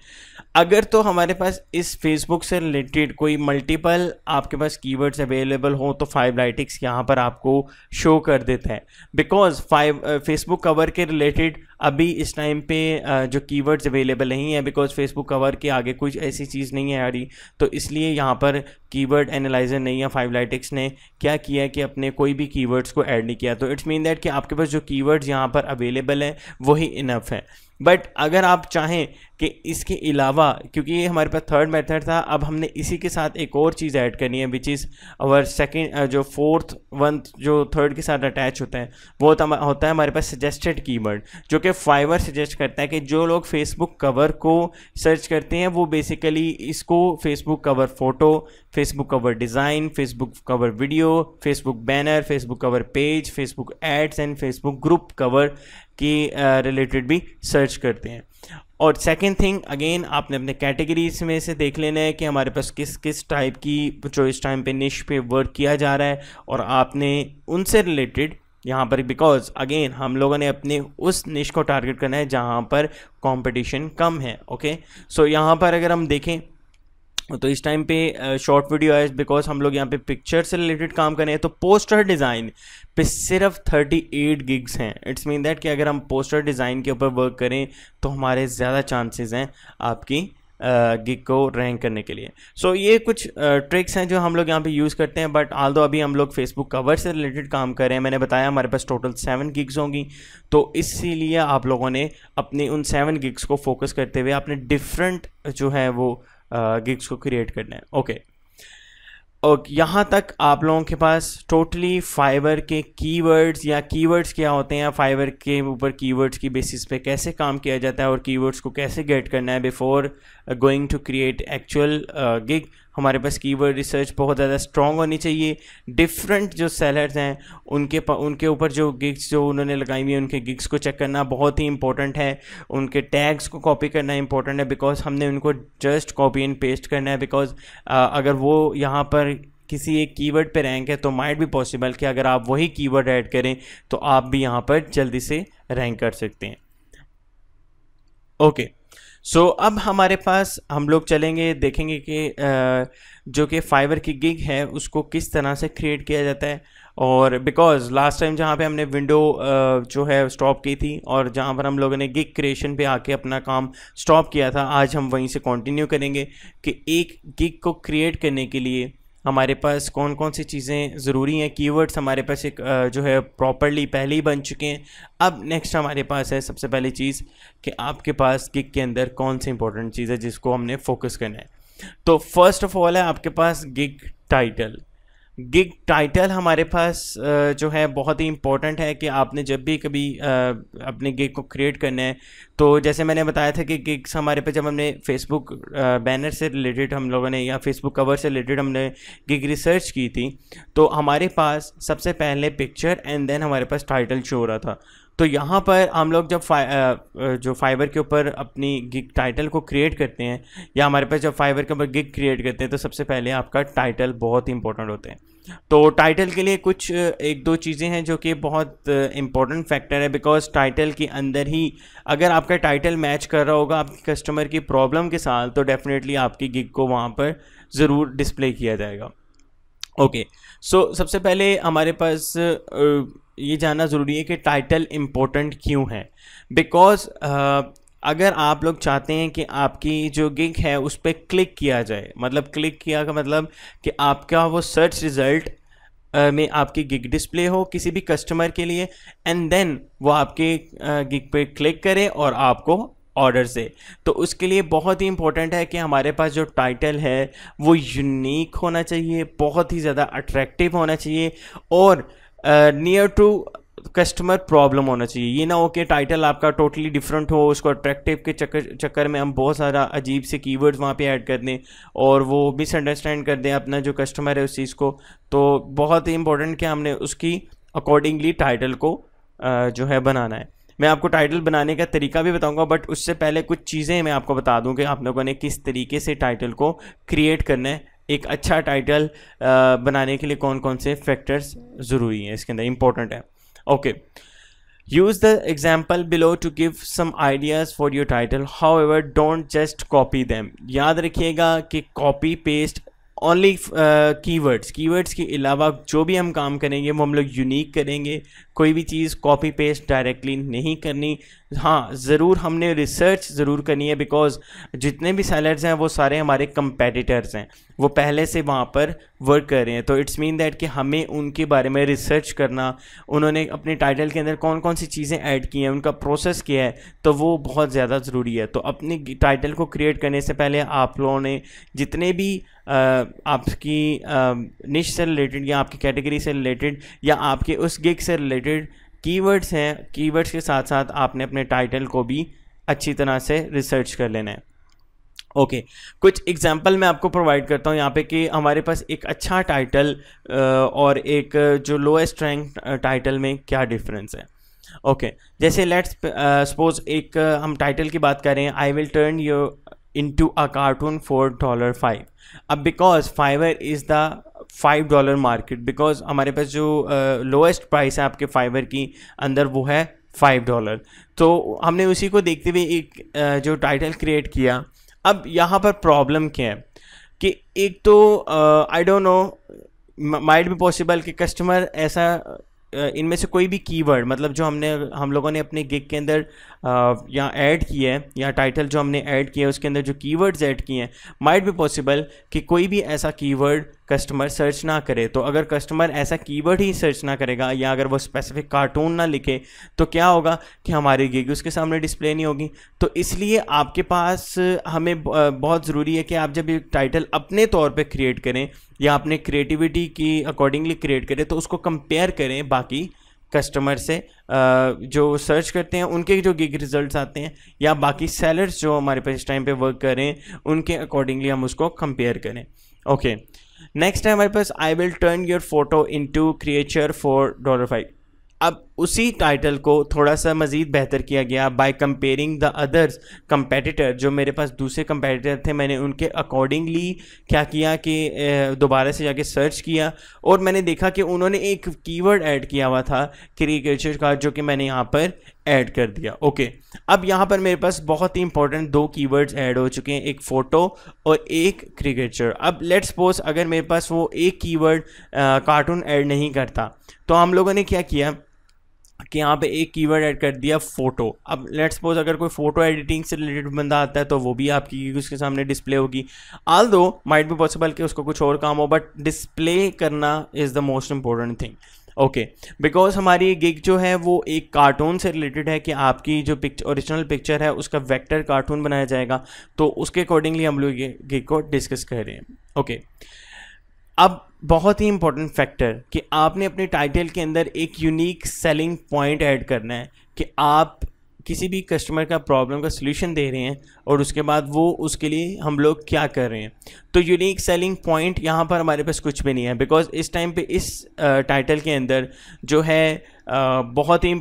अगर तो हमारे पास इस फेसबुक से रिलेटेड कोई मल्टीपल आपके पास कीवर्ड्स अवेलेबल हो तो फाइव लाइटिक्स यहाँ पर आपको शो कर देते हैं बिकॉज फाइव फेसबुक कवर के रिलेटेड अभी इस टाइम पे जो कीवर्ड्स अवेलेबल नहीं है बिकॉज फेसबुक कवर के आगे कुछ ऐसी चीज़ नहीं है आ रही तो इसलिए यहाँ पर कीवर्ड एनालाइजर नहीं है फाइवलाइटिक्स ने क्या किया कि अपने कोई भी कीवर्ड्स को ऐड नहीं किया तो इट्स मीन दैट कि आपके पास जो कीवर्ड्स यहाँ पर अवेलेबल हैं वही इनफ है बट अगर आप चाहें कि इसके अलावा क्योंकि ये हमारे पास थर्ड मेथड था अब हमने इसी के साथ एक और चीज़ ऐड करनी है विच इज़ अवर सेकेंड जो फोर्थ वन जो थर्ड के साथ अटैच होता है वो होता है हमारे पास सजेस्टेड कीवर्ड जो कि फाइवर सजेस्ट करता है कि जो लोग फेसबुक कवर को सर्च करते हैं वो बेसिकली इसको Facebook cover photo Facebook cover design Facebook cover video Facebook banner Facebook cover page Facebook ads and Facebook group cover की रिलेटेड भी सर्च करते हैं और सेकेंड थिंग अगेन आपने अपने कैटेगरीज में से देख लेना है कि हमारे पास किस किस टाइप की जो इस टाइम पे निश पे वर्क किया जा रहा है और आपने उनसे रिलेटेड यहाँ पर बिकॉज अगेन हम लोगों ने अपने उस निश को टारगेट करना है जहाँ पर कंपटीशन कम है ओके सो so, यहाँ पर अगर हम देखें तो इस टाइम पे शॉर्ट वीडियो आए बिकॉज हम लोग यहाँ पे पिक्चर से रिलेटेड काम करें तो पोस्टर डिज़ाइन पे सिर्फ 38 गिग्स हैं इट्स मीन दैट कि अगर हम पोस्टर डिज़ाइन के ऊपर वर्क करें तो हमारे ज़्यादा चांसेस हैं आपकी गिग को रैंक करने के लिए सो so, ये कुछ ट्रिक्स हैं जो हम लोग यहाँ पे यूज़ करते हैं बट आल दो अभी हम लोग फेसबुक कवर से रिलेटेड काम कर रहे हैं मैंने बताया हमारे पास टोटल सेवन गिग्स होंगी तो इसीलिए आप लोगों ने अपने उन सेवन गिग्स को फोकस करते हुए अपने डिफरेंट जो है वो गिग्स को क्रिएट करना है ओके और यहाँ तक आप लोगों के पास टोटली फाइबर के कीवर्ड्स या कीवर्ड्स क्या होते हैं या फाइबर के ऊपर कीवर्ड्स की बेसिस पे कैसे काम किया जाता है और कीवर्ड्स को कैसे गेट करना है before going to create actual gig हमारे पास कीवर्ड रिसर्च बहुत ज़्यादा स्ट्रॉन्ग होनी चाहिए डिफरेंट जो सेलर्स हैं उनके उनके ऊपर जो गिग्स जो उन्होंने लगाई हुई है उनके गिग्स को चेक करना बहुत ही इंपॉर्टेंट है उनके टैग्स को कॉपी करना इंपॉर्टेंट है बिकॉज हमने उनको जस्ट कॉपी एंड पेस्ट करना है बिकॉज अगर वो यहाँ पर किसी एक कीवर्ड पे रैंक है तो माइट भी पॉसिबल कि अगर आप वही कीवर्ड ऐड करें तो आप भी यहाँ पर जल्दी से रैंक कर सकते हैं ओके okay. सो so, अब हमारे पास हम लोग चलेंगे देखेंगे कि जो कि फाइबर की गिग है उसको किस तरह से क्रिएट किया जाता है और बिकॉज लास्ट टाइम जहाँ पे हमने विंडो जो है स्टॉप की थी और जहाँ पर हम लोगों ने गिग क्रिएशन पे आके अपना काम स्टॉप किया था आज हम वहीं से कंटिन्यू करेंगे कि एक गिग को क्रिएट करने के लिए हमारे पास कौन कौन सी चीज़ें ज़रूरी हैं कीवर्ड्स हमारे पास एक जो है प्रॉपरली पहले ही बन चुके हैं अब नेक्स्ट हमारे पास है सबसे पहली चीज़ कि आपके पास किक के अंदर कौन सी इंपॉर्टेंट चीज़ है जिसको हमने फोकस करना है तो फर्स्ट ऑफ ऑल है आपके पास गिग टाइटल गिग टाइटल हमारे पास जो है बहुत ही इम्पोर्टेंट है कि आपने जब भी कभी अपने गिग को क्रिएट करना है तो जैसे मैंने बताया था कि गिग्स हमारे पे जब हमने फेसबुक बैनर से रिलेटेड हम लोगों ने या फेसबुक कवर से रिलेटेड हमने गिग रिसर्च की थी तो हमारे पास सबसे पहले पिक्चर एंड देन हमारे पास टाइटल शो हो रहा था तो यहाँ पर हम लोग जब फाइ जो फाइबर के ऊपर अपनी गिग टाइटल को क्रिएट करते हैं या हमारे पास जब फाइबर के ऊपर गिग क्रिएट करते हैं तो सबसे पहले आपका टाइटल बहुत ही इंपॉर्टेंट होते हैं तो टाइटल के लिए कुछ एक दो चीज़ें हैं जो कि बहुत इंपॉर्टेंट फैक्टर है बिकॉज टाइटल के अंदर ही अगर आपका टाइटल मैच कर रहा होगा आपके कस्टमर की प्रॉब्लम के साथ तो डेफिनेटली आपकी गिग को वहाँ पर ज़रूर डिस्प्ले किया जाएगा ओके okay. सो so, सबसे पहले हमारे पास ये जानना ज़रूरी है कि टाइटल इम्पोर्टेंट क्यों है बिकॉज़ अगर आप लोग चाहते हैं कि आपकी जो गिग है उस पर क्लिक किया जाए मतलब क्लिक किया का मतलब कि आपका वो सर्च रिज़ल्ट में आपकी गिग डिस्प्ले हो किसी भी कस्टमर के लिए एंड देन वो आपके गिग पे क्लिक करे और आपको ऑर्डर से तो उसके लिए बहुत ही इम्पोर्टेंट है कि हमारे पास जो टाइटल है वो यूनिक होना चाहिए बहुत ही ज़्यादा अट्रैक्टिव होना चाहिए और नियर टू कस्टमर प्रॉब्लम होना चाहिए ये ना हो कि टाइटल आपका टोटली डिफरेंट हो उसको अट्रैक्टिव के चक्कर चक्कर में हम बहुत सारा अजीब से कीवर्ड्स वहाँ पे ऐड कर दें और वो मिसअंडरस्टैंड कर दें अपना जो कस्टमर है उस चीज़ को तो बहुत ही इंपॉर्टेंट कि हमने उसकी अकॉर्डिंगली टाइटल को uh, जो है बनाना है मैं आपको टाइटल बनाने का तरीका भी बताऊंगा बट उससे पहले कुछ चीज़ें मैं आपको बता दूं कि आप लोगों ने किस तरीके से टाइटल को क्रिएट करना है एक अच्छा टाइटल uh, बनाने के लिए कौन कौन से फैक्टर्स ज़रूरी हैं इसके अंदर इंपॉर्टेंट है okay use the example below to give some ideas for your title however don't just copy them याद रखिएगा कि copy paste only keywords keywords के अलावा जो भी हम काम करेंगे वो हम लोग यूनिक करेंगे कोई भी चीज़ कॉपी पेस्ट डायरेक्टली नहीं करनी हाँ ज़रूर हमने रिसर्च ज़रूर करनी है बिकॉज जितने भी सैलर्स हैं वो सारे हमारे कंपेटिटर्स हैं वो पहले से वहाँ पर वर्क कर रहे हैं तो इट्स मीन दैट कि हमें उनके बारे में रिसर्च करना उन्होंने अपने टाइटल के अंदर कौन कौन सी चीज़ें ऐड की हैं उनका प्रोसेस किया है तो वो बहुत ज़्यादा ज़रूरी है तो अपने टाइटल को क्रिएट करने से पहले आप लोगों ने जितने भी आ, आपकी निश से रिलेटेड या आपकी कैटेगरी से रिलेटेड या आपके उस गिग से रिलेटेड कीवर्ड्स हैं कीवर्ड्स के साथ साथ आपने अपने टाइटल को भी अच्छी तरह से रिसर्च कर लेना है ओके okay. कुछ एग्जाम्पल मैं आपको प्रोवाइड करता हूँ यहाँ पे कि हमारे पास एक अच्छा टाइटल और एक जो लोएस्ट रैंक टाइटल में क्या डिफरेंस है ओके okay. जैसे लेट्स सपोज एक हम टाइटल की बात करें I will turn your into a cartoon for dollar five अब because Fiverr is the five dollar market because हमारे पास जो लोएस्ट प्राइस है आपके फाइबर की अंदर वो है फाइव डॉलर तो हमने उसी को देखते हुए एक जो टाइटल क्रिएट किया अब यहाँ पर प्रॉब्लम क्या है कि एक तो आई डोंट नो माइट भी पॉसिबल कि कस्टमर ऐसा इनमें से कोई भी कीवर्ड मतलब जो हमने हम लोगों ने अपने गिग के अंदर यहाँ ऐड किए हैं या टाइटल जो हमने ऐड किया है उसके अंदर जो कीवर्ड्स ऐड किए हैं माइट भी पॉसिबल कि कोई भी ऐसा कीवर्ड कस्टमर सर्च ना करे तो अगर कस्टमर ऐसा कीवर्ड ही सर्च ना करेगा या अगर वो स्पेसिफिक कार्टून ना लिखे तो क्या होगा कि हमारी गिग उसके सामने डिस्प्ले नहीं होगी तो इसलिए आपके पास हमें बहुत ज़रूरी है कि आप जब ये टाइटल अपने तौर पर क्रिएट करें या अपने क्रिएटिविटी की अकॉर्डिंगली क्रिएट करें तो उसको कंपेयर करें बाकी कस्टमर से जो सर्च करते हैं उनके जो गिग रिजल्ट्स आते हैं या बाकी सेलर्स जो हमारे पास इस टाइम पे वर्क कर रहे हैं उनके अकॉर्डिंगली हम उसको कंपेयर करें ओके नेक्स्ट है हमारे पास I will turn your photo into creature for dollar five अब उसी टाइटल को थोड़ा सा मज़ीद बेहतर किया गया by comparing the others competitor जो मेरे पास दूसरे कंपेटिटर थे मैंने उनके अकॉर्डिंगली क्या किया कि दोबारा से जाके सर्च किया और मैंने देखा कि उन्होंने एक कीवर्ड ऐड किया हुआ था क्रिकेचर का जो कि मैंने यहाँ पर ऐड कर दिया ओके अब यहाँ पर मेरे पास बहुत ही इंपॉर्टेंट दो कीवर्ड्स ऐड हो चुके हैं एक फ़ोटो और एक क्रिकेचर अब लेट्स सपोज अगर मेरे पास वो एक कीवर्ड कार्टून ऐड नहीं करता तो हम लोगों ने क्या किया कि यहाँ पे एक कीवर्ड ऐड कर दिया फोटो अब लेट्स सपोज अगर कोई फोटो एडिटिंग से रिलेटेड बंदा आता है तो वो भी आपकी उसके सामने डिस्प्ले होगी आल दो माइट भी पॉसिबल कि उसको कुछ और काम हो बट डिस्प्ले करना is the most important thing okay okay. Because हमारी गिग जो है वो एक कार्टून से रिलेटेड है कि आपकी जो पिक्चर ओरिजिनल पिक्चर है उसका वेक्टर कार्टून बनाया जाएगा तो उसके अकॉर्डिंगली हम लोग ये गिग को डिस्कस कर रहे हैं ओके okay. अब बहुत ही इंपॉर्टेंट फैक्टर कि आपने अपने टाइटल के अंदर एक यूनिक सेलिंग पॉइंट ऐड करना है कि आप किसी भी कस्टमर का प्रॉब्लम का सोल्यूशन दे रहे हैं और उसके बाद वो उसके लिए हम लोग क्या कर रहे हैं तो यूनिक सेलिंग पॉइंट यहाँ पर हमारे पास कुछ भी नहीं है बिकॉज इस टाइम पे इस टाइटल के अंदर जो है बहुत ही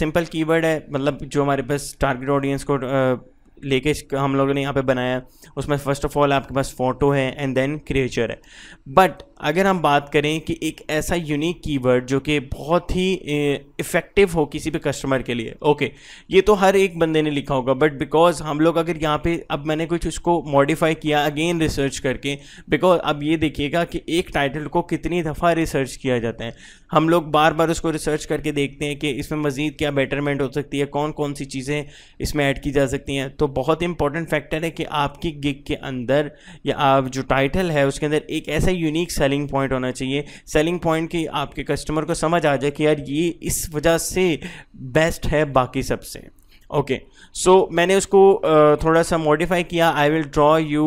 सिंपल कीवर्ड है मतलब जो हमारे पास टारगेट ऑडियंस को लेके हम लोगों ने यहाँ पे बनाया उसमें फ़र्स्ट ऑफ ऑल आपके पास फ़ोटो है एंड देन क्रिएचर है बट अगर हम बात करें कि एक ऐसा यूनिक कीवर्ड जो कि बहुत ही इफ़ेक्टिव हो किसी भी कस्टमर के लिए ओके ये तो हर एक बंदे ने लिखा होगा बट बिकॉज हम लोग अगर यहाँ पे अब मैंने कुछ उसको मॉडिफाई किया अगेन रिसर्च करके बिकॉज अब ये देखिएगा कि एक टाइटल को कितनी दफ़ा रिसर्च किया जाता है हम लोग बार बार उसको रिसर्च करके देखते हैं कि इसमें मज़ीद क्या बेटरमेंट हो सकती है कौन कौन सी चीज़ें इसमें ऐड की जा सकती हैं तो बहुत इंपॉर्टेंट फैक्टर है कि आपकी गिग के अंदर या आप जो टाइटल है उसके अंदर एक ऐसा यूनिक सा सेलिंग पॉइंट होना चाहिए सेलिंग पॉइंट की आपके कस्टमर को समझ आ जाए कि यार ये इस वजह से बेस्ट है बाकी सबसे ओके okay. सो so, मैंने उसको थोड़ा सा मॉडिफाई किया I will draw you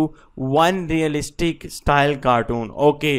one realistic style cartoon okay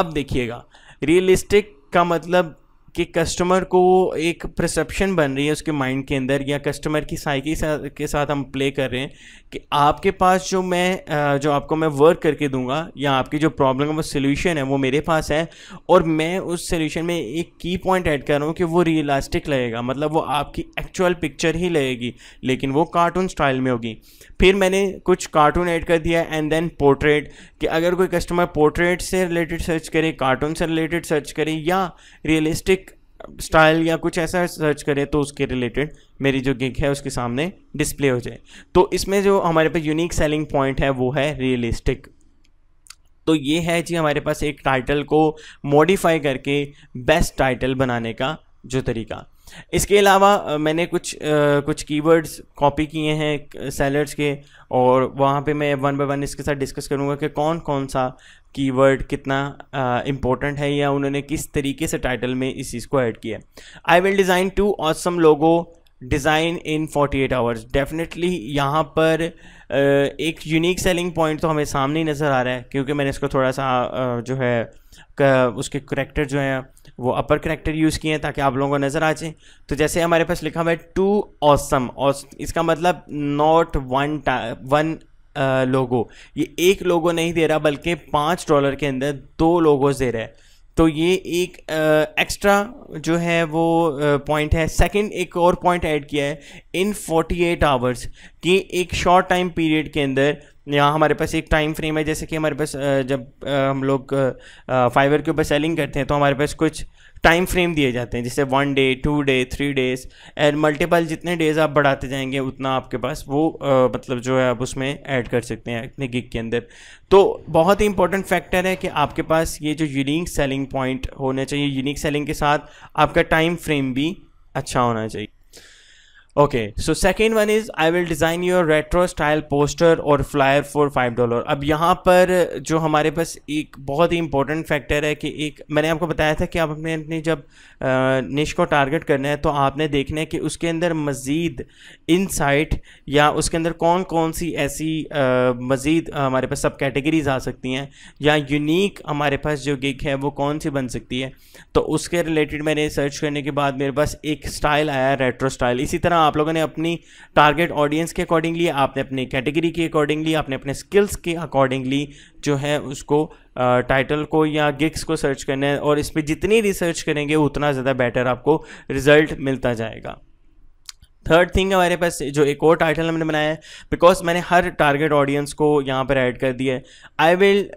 अब देखिएगा रियलिस्टिक का मतलब कि कस्टमर को एक प्रसप्शन बन रही है उसके माइंड के अंदर या कस्टमर की साइकी के साथ हम प्ले कर रहे हैं कि आपके पास जो मैं जो आपको मैं वर्क करके दूंगा या आपकी जो प्रॉब्लम है वो सोल्यूशन है वो मेरे पास है और मैं उस सोल्यूशन में एक की पॉइंट ऐड कर रहा हूँ कि वो रियलिस्टिक लगेगा मतलब वो आपकी एक्चुअल पिक्चर ही लगेगी लेकिन वो कार्टून स्टाइल में होगी फिर मैंने कुछ कार्टून ऐड कर दिया एंड देन पोर्ट्रेट कि अगर कोई कस्टमर पोर्ट्रेट से रिलेटेड सर्च करे कार्टून से रिलेटेड सर्च करे या रियलिस्टिक स्टाइल या कुछ ऐसा सर्च करें तो उसके रिलेटेड मेरी जो गिग है उसके सामने डिस्प्ले हो जाए तो इसमें जो हमारे पास यूनिक सेलिंग पॉइंट है वो है रियलिस्टिक तो ये है जी हमारे पास एक टाइटल को मॉडिफाई करके बेस्ट टाइटल बनाने का जो तरीका इसके अलावा मैंने कुछ आ, कुछ कीवर्ड्स कॉपी किए हैं सेलर्स के और वहाँ पे मैं वन बाय वन इसके साथ डिस्कस करूँगा कि कौन कौन सा कीवर्ड कितना इम्पोर्टेंट है या उन्होंने किस तरीके से टाइटल में इस चीज़ को ऐड किया I will design two awesome logo design in 48 hours definitely यहाँ पर एक यूनिक सेलिंग पॉइंट तो हमें सामने ही नज़र आ रहा है क्योंकि मैंने इसको थोड़ा सा जो है उसके करेक्टर जो हैं वो अपर कनेक्टर यूज़ किए हैं ताकि आप लोगों को नज़र आ जाए तो जैसे हमारे पास लिखा हुआ है टू ऑसम और इसका मतलब नॉट वन वन लोगो ये एक लोगो नहीं दे रहा बल्कि पाँच डॉलर के अंदर दो लोगो दे रहा है तो ये एक एक्स्ट्रा जो है वो पॉइंट है सेकंड एक और पॉइंट ऐड किया है इन 48 आवर्स कि एक शॉर्ट टाइम पीरियड के अंदर यहाँ हमारे पास एक टाइम फ्रेम है जैसे कि हमारे पास जब हम लोग फाइवर के ऊपर सेलिंग करते हैं तो हमारे पास कुछ टाइम फ्रेम दिए जाते हैं जैसे one day two day three days and multiple जितने डेज़ आप बढ़ाते जाएंगे उतना आपके पास वो मतलब जो है आप उसमें ऐड कर सकते हैं अपने गिग के अंदर तो बहुत ही इंपॉर्टेंट फैक्टर है कि आपके पास ये जो यूनिक सेलिंग पॉइंट होने चाहिए यूनिक सेलिंग के साथ आपका टाइम फ्रेम भी अच्छा होना चाहिए okay so second one is I will design your retro style poster और फ्लायर फॉर फाइव डॉलर अब यहाँ पर जो हमारे पास एक बहुत ही इंपॉर्टेंट फैक्टर है कि एक मैंने आपको बताया था कि आप अपने अपने जब निश को टारगेट करना है तो आपने देखना है कि उसके अंदर मज़ीद इनसाइट या उसके अंदर कौन कौन सी ऐसी मज़ीद हमारे पास सब कैटेगरीज आ सकती हैं या यूनिक हमारे पास जो गिग है वो कौन सी बन सकती है तो उसके रिलेटेड मैंने सर्च करने के बाद मेरे पास एक स्टाइल आया रेट्रो स्टाइल इसी तरह आप लोगों ने अपनी टारगेट ऑडियंस के अकॉर्डिंगली आपने अपनी कैटेगरी के अकॉर्डिंगली आपने अपने स्किल्स के अकॉर्डिंगली जो है उसको टाइटल uh, को या गिग्स को सर्च करने और इस पर जितनी रिसर्च करेंगे उतना ज़्यादा बेटर आपको रिजल्ट मिलता जाएगा थर्ड थिंग हमारे पास जो एक और टाइटल हमने बनाया है बिकॉज मैंने हर टारगेट ऑडियंस को यहाँ पर ऐड कर दिया है I will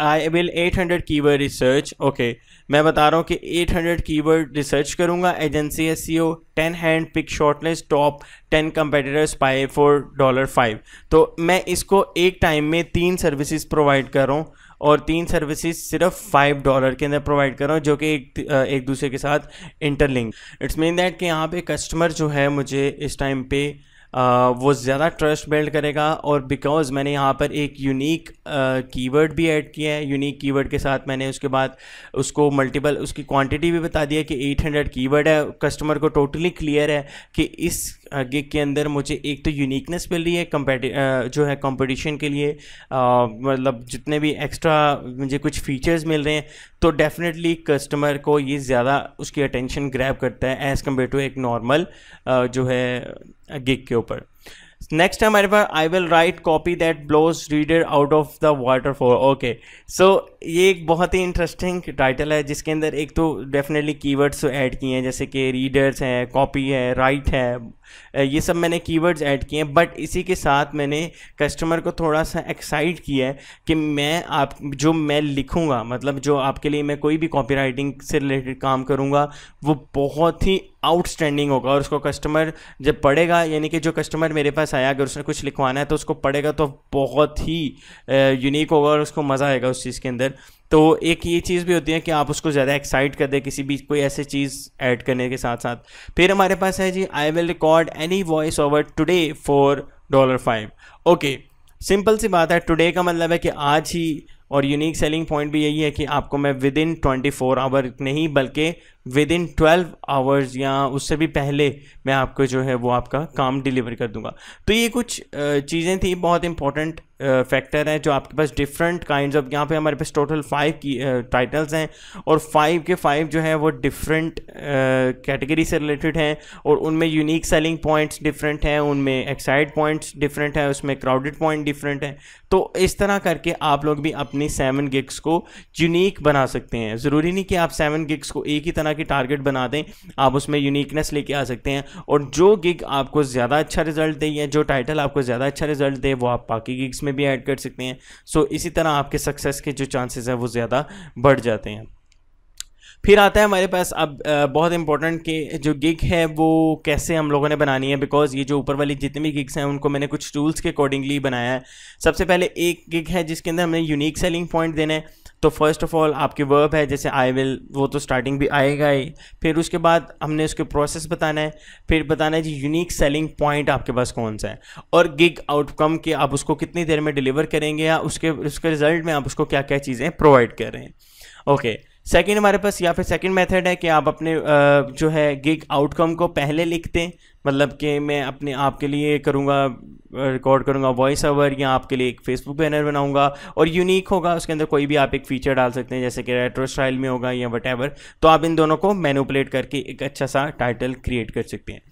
I will 800 keyword research okay मैं बता रहा हूँ कि 800 कीवर्ड रिसर्च करूँगा agency S C O ten hand pick shortlist top ten competitors पाए फॉर डॉलर फाइव तो मैं इसको एक टाइम में तीन सर्विसेज प्रोवाइड कर रहा हूँ और तीन सर्विसेज सिर्फ फाइव डॉलर के अंदर प्रोवाइड कर रहा हूँ जो कि एक एक दूसरे के साथ इंटरलिंक इट्स मीन दैट कि यहाँ पे कस्टमर जो है मुझे इस टाइम पे वो ज़्यादा ट्रस्ट बिल्ड करेगा और बिकॉज़ मैंने यहाँ पर एक यूनिक कीवर्ड भी ऐड किया है यूनिक कीवर्ड के साथ मैंने उसके बाद उसको मल्टीपल उसकी क्वांटिटी भी बता दिया है कि 800 कीवर्ड है कस्टमर को टोटली क्लियर है कि इस गिग के अंदर मुझे एक तो यूनिकनेस मिल रही है कम्पेटि जो है कंपटीशन के लिए मतलब जितने भी एक्स्ट्रा मुझे कुछ फीचर्स मिल रहे हैं तो डेफिनेटली कस्टमर को ये ज़्यादा उसकी अटेंशन ग्रैब करता है एज़ कम्पेयर टू एक नॉर्मल जो है गिग के ऊपर नेक्स्ट है हमारे पास I will write copy that blows reader out of the water for okay so ये एक बहुत ही इंटरेस्टिंग टाइटल है जिसके अंदर एक तो डेफिनेटली कीवर्ड्स वर्ड्स ऐड किए हैं जैसे कि रीडर्स हैं कॉपी है राइट है ये सब मैंने कीवर्ड्स ऐड किए हैं बट इसी के साथ मैंने कस्टमर को थोड़ा सा एक्साइट किया है कि मैं आप जो मैं लिखूँगा मतलब जो आपके लिए मैं कोई भी कॉपी राइटिंग से रिलेटेड काम करूँगा वो बहुत ही आउटस्टैंडिंग होगा और उसको कस्टमर जब पढ़ेगा यानी कि जो कस्टमर मेरे पास आया अगर उसने कुछ लिखवाना है तो उसको पढ़ेगा तो बहुत ही यूनिक होगा और उसको मज़ा आएगा उस चीज़ के अंदर तो एक ये चीज़ भी होती है कि आप उसको ज़्यादा एक्साइट कर दें किसी भी कोई ऐसे चीज़ ऐड करने के साथ साथ फिर हमारे पास है जी I will record any voice over today for dollar five okay simple सी बात है टुडे का मतलब है कि आज ही और यूनिक सेलिंग पॉइंट भी यही है कि आपको मैं within twenty four hour नहीं बल्कि विद इन ट्वेल्व आवर्स या उससे भी पहले मैं आपको जो है वो आपका काम डिलीवर कर दूंगा तो ये कुछ चीज़ें थी बहुत इंपॉर्टेंट फैक्टर है जो आपके पास डिफरेंट काइंड ऑफ यहाँ पे हमारे पास टोटल फाइव की टाइटल्स हैं और फाइव के फाइव जो है वो डिफरेंट कैटेगरी से रिलेटेड हैं और उनमें यूनिक सेलिंग पॉइंट्स डिफरेंट हैं उनमें एक्साइड पॉइंट्स डिफरेंट हैं उसमें क्राउडेड पॉइंट डिफरेंट हैं तो इस तरह करके आप लोग भी अपनी सेवन गिग्स को यूनिक बना सकते हैं ज़रूरी नहीं कि आप सेवन गिग्स को एक ही तरह की टारगेट बना दें आप उसमें यूनिकनेस लेके आ सकते हैं और जो गिग आपको ज़्यादा अच्छा रिजल्ट दे या जो टाइटल आपको ज़्यादा अच्छा रिजल्ट दे वो आप बाकी गिग्स में भी ऐड कर सकते हैं सो so, इसी तरह आपके सक्सेस के जो चांसेस हैं वो ज़्यादा बढ़ जाते हैं फिर आता है हमारे पास अब बहुत इंपॉर्टेंट कि जो गिग है वो कैसे हम लोगों ने बनानी है बिकॉज ये जो ऊपर वाली जितनी भी गिग्स हैं उनको मैंने कुछ टूल्स के अकॉर्डिंगली बनाया है सबसे पहले एक गिग है जिसके अंदर हमने यूनिक सेलिंग पॉइंट देना है तो फर्स्ट ऑफ ऑल आपके वर्ब है जैसे आई विल वो तो स्टार्टिंग भी आएगा ही फिर उसके बाद हमने उसके प्रोसेस बताना है फिर बताना है जी यूनिक सेलिंग पॉइंट आपके पास कौन सा है और गिग आउटकम के आप उसको कितनी देर में डिलीवर करेंगे या उसके उसके रिजल्ट में आप उसको क्या क्या चीज़ें प्रोवाइड कर रहे हैं ओके सेकेंड हमारे पास या फिर सेकेंड मेथड है कि आप अपने जो है गिग आउटकम को पहले लिखते हैं मतलब कि मैं अपने आप के लिए करूँगा रिकॉर्ड करूँगा वॉइस ओवर या आपके लिए एक फेसबुक बैनर बनाऊँगा और यूनिक होगा उसके अंदर कोई भी आप एक फीचर डाल सकते हैं जैसे कि रेट्रो स्टाइल में होगा या वट तो आप इन दोनों को मैनुपलेट करके एक अच्छा सा टाइटल क्रिएट कर सकते हैं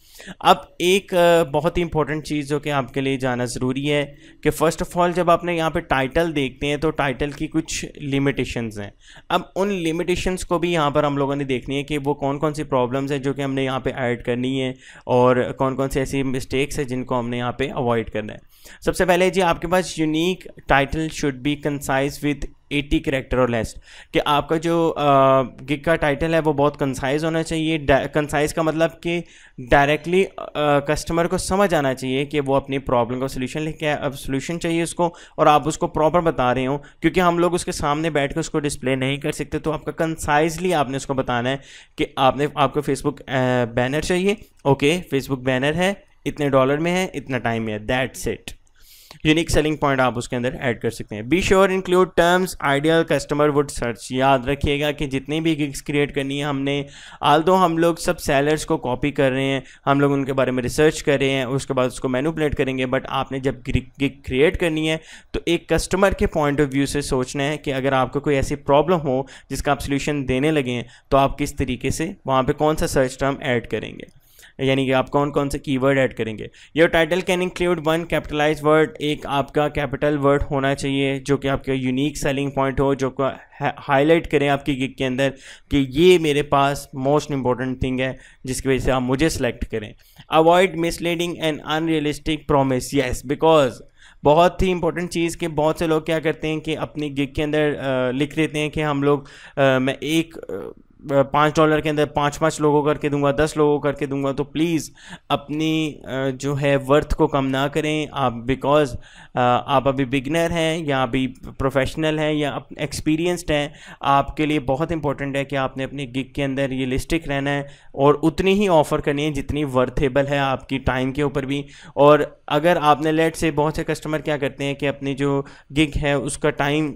अब एक बहुत ही इंपॉर्टेंट चीज़ जो कि आपके लिए जाना ज़रूरी है कि फ़र्स्ट ऑफ़ ऑल जब आपने यहाँ पे टाइटल देखते हैं तो टाइटल की कुछ लिमिटेशंस हैं अब उन लिमिटेशंस को भी यहाँ पर हम लोगों ने देखनी है कि वो कौन कौन सी प्रॉब्लम्स हैं जो कि हमने यहाँ पे ऐड करनी है और कौन कौन सी ऐसी मिस्टेक्स हैं जिनको हमने यहाँ पर अवॉइड करना है सबसे पहले जी आपके पास unique title should be concise with eighty character और लेस्ट कि आपका जो गिग का टाइटल है वो बहुत कंसाइज होना चाहिए कंसाइज का मतलब कि डायरेक्टली कस्टमर को समझ आना चाहिए कि वो अपनी प्रॉब्लम का सोल्यूशन लेके अब सोल्यूशन चाहिए उसको और आप उसको प्रॉपर बता रहे हो क्योंकि हम लोग उसके सामने बैठ कर उसको डिस्प्ले नहीं कर सकते तो आपका कंसाइजली आपने उसको बताना है कि आपने आपको फेसबुक बैनर चाहिए ओके फेसबुक बैनर है इतने डॉलर में है इतना टाइम में है that's it unique selling point आप उसके अंदर ऐड कर सकते हैं be sure include terms ideal customer would search याद रखिएगा कि जितनी भी गिग्स क्रिएट करनी है हमने आल हम लोग सब सेलर्स को कॉपी कर रहे हैं हम लोग उनके बारे में रिसर्च कर रहे हैं उसके बाद उसको मैनुपलेट करेंगे बट आपने जब गिग क्रिएट करनी है तो एक कस्टमर के पॉइंट ऑफ व्यू से सोचना है कि अगर आपको कोई ऐसी प्रॉब्लम हो जिसका आप सोल्यूशन देने लगे हैं तो आप किस तरीके से वहाँ पर कौन सा सर्च टर्म ऐड करेंगे यानी कि आप कौन कौन से कीवर्ड ऐड करेंगे your title can include one capitalize word एक आपका कैपिटल वर्ड होना चाहिए जो कि आपका यूनिक सेलिंग पॉइंट हो जो का हाईलाइट करें आपकी गिग के अंदर कि ये मेरे पास मोस्ट इंपॉर्टेंट थिंग है जिसकी वजह से आप मुझे सेलेक्ट करें avoid misleading and unrealistic promise yes because बहुत ही इंपॉर्टेंट चीज़ के बहुत से लोग क्या करते हैं कि अपनी गिग के अंदर आ, लिख देते हैं कि हम लोग आ, मैं एक पाँच डॉलर के अंदर पाँच पाँच लोगों करके दूंगा दस लोगों करके दूंगा तो प्लीज़ अपनी जो है वर्थ को कम ना करें आप बिकॉज आप अभी बिगनर हैं या अभी प्रोफेशनल हैं या एक्सपीरियंसड हैं आपके लिए बहुत इंपॉर्टेंट है कि आपने अपने गिग के अंदर रियलिस्टिक रहना है और उतनी ही ऑफ़र करनी है जितनी वर्थेबल है आपकी टाइम के ऊपर भी और अगर आपने लेट से बहुत से कस्टमर क्या करते हैं कि अपनी जो गिग है उसका टाइम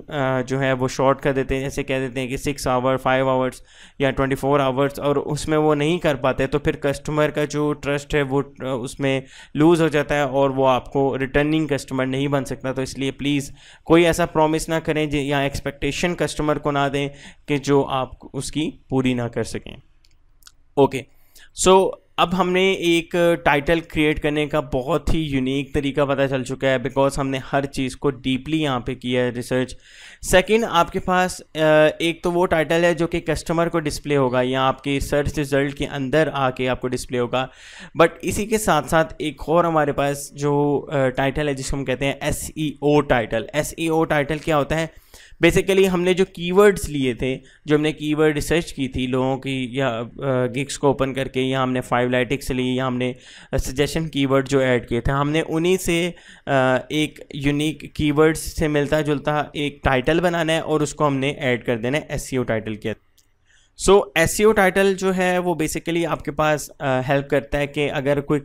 जो है वो शॉर्ट कर देते हैं जैसे कह देते हैं कि सिक्स आवर फाइव आवर्स या 24 आवर्स और उसमें वो नहीं कर पाते तो फिर कस्टमर का जो ट्रस्ट है वो उसमें लूज़ हो जाता है और वो आपको रिटर्निंग कस्टमर नहीं बन सकता तो इसलिए प्लीज़ कोई ऐसा प्रॉमिस ना करें या एक्सपेक्टेशन कस्टमर को ना दें कि जो आप उसकी पूरी ना कर सकें ओके सो अब हमने एक टाइटल क्रिएट करने का बहुत ही यूनिक तरीका पता चल चुका है बिकॉज हमने हर चीज़ को डीपली यहाँ पे किया है रिसर्च सेकंड आपके पास एक तो वो टाइटल है जो कि कस्टमर को डिस्प्ले होगा या आपके सर्च रिज़ल्ट के अंदर आके आपको डिस्प्ले होगा बट इसी के साथ साथ एक और हमारे पास जो टाइटल है जिसको हम कहते हैं एस टाइटल एस टाइटल क्या होता है बेसिकली हमने जो कीवर्ड्स लिए थे जो हमने कीवर्ड रिसर्च की थी लोगों की या गिग्स को ओपन करके या हमने फाइव लाइटिक्स ली या हमने सजेशन कीवर्ड जो ऐड किए थे हमने उन्हीं से एक यूनिक कीवर्ड्स से मिलता जुलता एक टाइटल बनाना है और उसको हमने ऐड कर देना है एस टाइटल e के सो एस टाइटल जो है वो बेसिकली आपके पास हेल्प करता है कि अगर कोई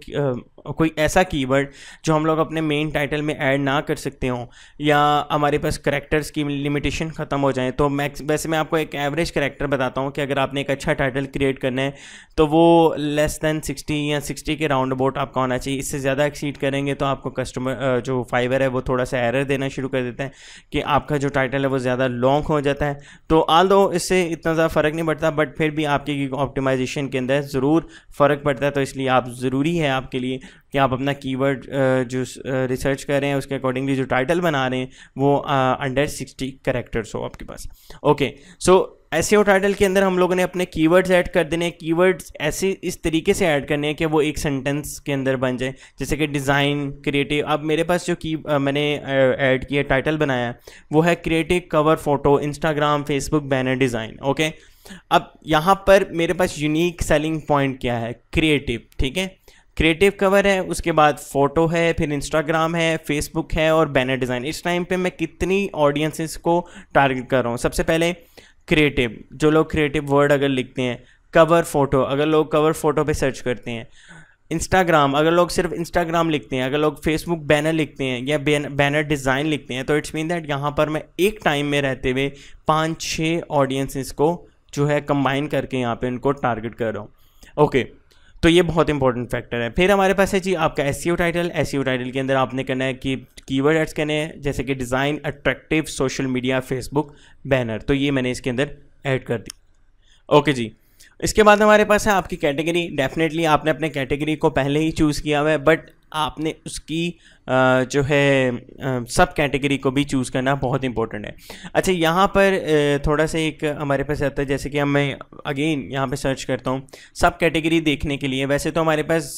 कोई ऐसा कीवर्ड जो हम लोग अपने मेन टाइटल में ऐड ना कर सकते हों या हमारे पास करेक्टर्स की लिमिटेशन ख़त्म हो जाए तो मैक्स वैसे मैं आपको एक एवरेज करेक्टर बताता हूँ कि अगर आपने एक अच्छा टाइटल क्रिएट करना है तो वो लेस दैन सिक्सटी या सिक्सटी के राउंड अबाउट आपका होना चाहिए इससे ज़्यादा एक्सीड करेंगे तो आपको कस्टमर जो फाइवर है वो थोड़ा सा एरर देना शुरू कर देता है कि आपका जो टाइटल है वो ज़्यादा लॉन्ग हो जाता है तो आल दो इससे इतना ज़्यादा फ़र्क नहीं पड़ता बट फिर भी आपके ऑप्टिमाइजेशन के अंदर ज़रूर फ़र्क पड़ता है तो इसलिए आप ज़रूरी है आपके लिए कि आप अपना कीवर्ड uh, जो रिसर्च uh, कर रहे हैं उसके अकॉर्डिंगली जो टाइटल बना रहे हैं वो अंडर सिक्सटी करेक्टर्स हो आपके पास ओके सो एस टाइटल के अंदर हम लोगों ने अपने कीवर्ड्स ऐड कर देने हैं कीवर्ड्स ऐसे इस तरीके से ऐड करने हैं कि वो एक सेंटेंस के अंदर बन जाए जैसे कि डिज़ाइन क्रिएटिव अब मेरे पास जो की आ, uh, मैंने ऐड किया टाइटल बनाया वो है creative cover photo Instagram Facebook banner design okay अब यहाँ पर मेरे पास यूनिक सेलिंग पॉइंट क्या है क्रिएटिव ठीक है क्रिएटिव कवर है उसके बाद फोटो है फिर इंस्टाग्राम है फेसबुक है और बैनर डिज़ाइन इस टाइम पे मैं कितनी ऑडियंसिस को टारगेट कर रहा हूँ सबसे पहले क्रिएटिव जो लोग क्रिएटिव वर्ड अगर लिखते हैं कवर फ़ोटो अगर लोग कवर फ़ोटो पे सर्च करते हैं इंस्टाग्राम अगर लोग सिर्फ इंस्टाग्राम लिखते हैं अगर लोग फेसबुक बैनर लिखते हैं या बैनर डिज़ाइन लिखते हैं तो इट्स मीन दैट यहाँ पर मैं एक टाइम में रहते हुए पाँच छः ऑडियंसिस को जो है कंबाइन करके यहाँ पे उनको टारगेट कर रहा हूँ ओके okay. तो ये बहुत इंपॉर्टेंट फैक्टर है फिर हमारे पास है जी आपका एस टाइटल एस टाइटल के अंदर आपने करना है कि कीवर्ड एड्स करने हैं जैसे कि design attractive social media Facebook banner तो ये मैंने इसके अंदर ऐड कर दी ओके जी इसके बाद हमारे पास है आपकी कैटेगरी डेफिनेटली आपने अपने कैटेगरी को पहले ही चूज़ किया हुआ है बट आपने उसकी जो है सब कैटेगरी को भी चूज़ करना बहुत इंपॉर्टेंट है अच्छा यहाँ पर थोड़ा सा एक हमारे पास आता है जैसे कि मैं अगेन यहाँ पे सर्च करता हूँ सब कैटेगरी देखने के लिए वैसे तो हमारे पास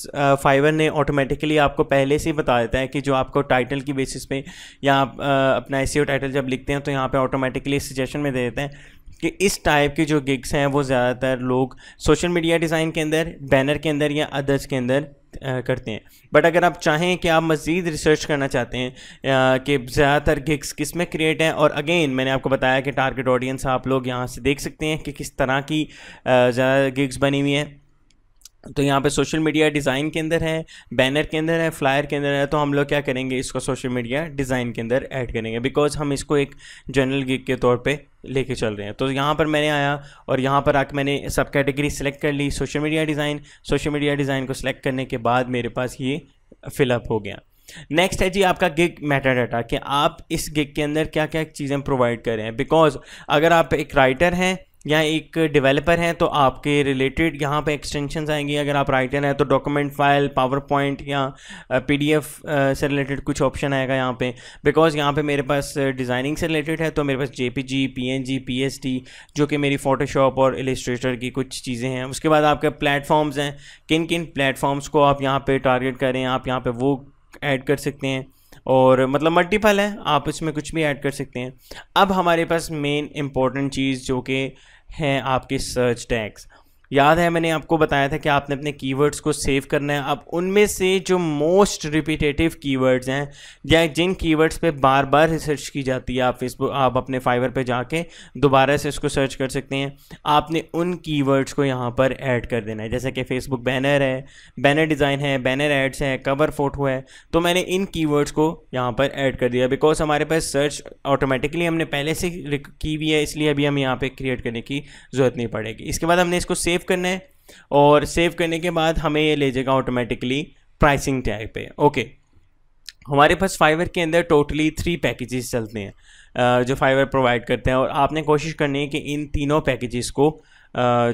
फाइवर ने ऑटोमेटिकली आपको पहले से ही बता देता है कि जो आपको टाइटल की बेसिस पे या आप अपना एस e टाइटल जब लिखते हैं तो यहाँ पर ऑटोमेटिकली सजेशन में दे देते हैं कि इस टाइप के जो गिग्स हैं वो ज़्यादातर लोग सोशल मीडिया डिज़ाइन के अंदर बैनर के अंदर या अदर्स के अंदर करते हैं बट अगर आप चाहें कि आप मज़ीद रिसर्च करना चाहते हैं कि ज़्यादातर गिग्स किस में क्रिएट हैं और अगेन मैंने आपको बताया कि टारगेट ऑडियंस आप लोग यहाँ से देख सकते हैं कि किस तरह की ज़्यादा गिग्स बनी हुई हैं तो यहाँ पे सोशल मीडिया डिज़ाइन के अंदर है बैनर के अंदर है फ्लायर के अंदर है तो हम लोग क्या करेंगे इसको सोशल मीडिया डिज़ाइन के अंदर ऐड करेंगे बिकॉज हम इसको एक जनरल गिग के तौर पे लेके चल रहे हैं तो यहाँ पर मैंने आया और यहाँ पर आके मैंने सब कैटेगरी सेलेक्ट कर ली social media design social media design को सिलेक्ट करने के बाद मेरे पास ये फिलअप हो गया नेक्स्ट है जी आपका गिग मेटा डाटा कि आप इस गिग के अंदर क्या क्या चीज़ें प्रोवाइड कर रहे हैं बिकॉज अगर आप एक राइटर हैं या एक डेवलपर हैं तो आपके रिलेटेड यहाँ पे एक्सटेंशंस आएंगी अगर आप राइटर हैं तो डॉक्यूमेंट फाइल पावर पॉइंट या पीडीएफ से रिलेटेड कुछ ऑप्शन आएगा यहाँ पे बिकॉज यहाँ पे मेरे पास डिज़ाइनिंग से रिलेटेड है तो मेरे पास J P G P N G P S T जो कि मेरी फ़ोटोशॉप और इलिस्ट्रेटर की कुछ चीज़ें हैं उसके बाद आपके प्लेटफॉर्म्स हैं किन किन प्लेटफॉर्म्स को आप यहाँ पर टारगेट करें आप यहाँ पर वो ऐड कर सकते हैं और मतलब मल्टीपल है आप इसमें कुछ भी ऐड कर सकते हैं अब हमारे पास मेन इम्पॉर्टेंट चीज़ जो कि हैं आपके सर्च टैग्स याद है मैंने आपको बताया था कि आपने अपने कीवर्ड्स को सेव करना है अब उनमें से जो मोस्ट रिपीटेटिव कीवर्ड्स हैं या जिन कीवर्ड्स पे बार बार रिसर्च की जाती है आप फेसबुक आप अपने फाइवर पे जाके दोबारा से इसको सर्च कर सकते हैं आपने उन कीवर्ड्स को यहाँ पर ऐड कर देना है जैसे कि फेसबुक बैनर है बैनर डिज़ाइन है बैनर एड्स है कवर फोटो है तो मैंने इन की को यहाँ पर ऐड कर दिया बिकॉज हमारे पास सर्च ऑटोमेटिकली हमने पहले से की हुई है इसलिए अभी हम यहाँ पर क्रिएट करने की ज़रूरत नहीं पड़ेगी इसके बाद हमने इसको सेव करना है और सेव करने के बाद हमें ये ले जाएगा ऑटोमेटिकली प्राइसिंग टैग पे ओके हमारे पास फाइवर के अंदर टोटली थ्री पैकेजेस चलते हैं जो फाइवर प्रोवाइड करते हैं और आपने कोशिश करनी है कि इन तीनों पैकेजेस को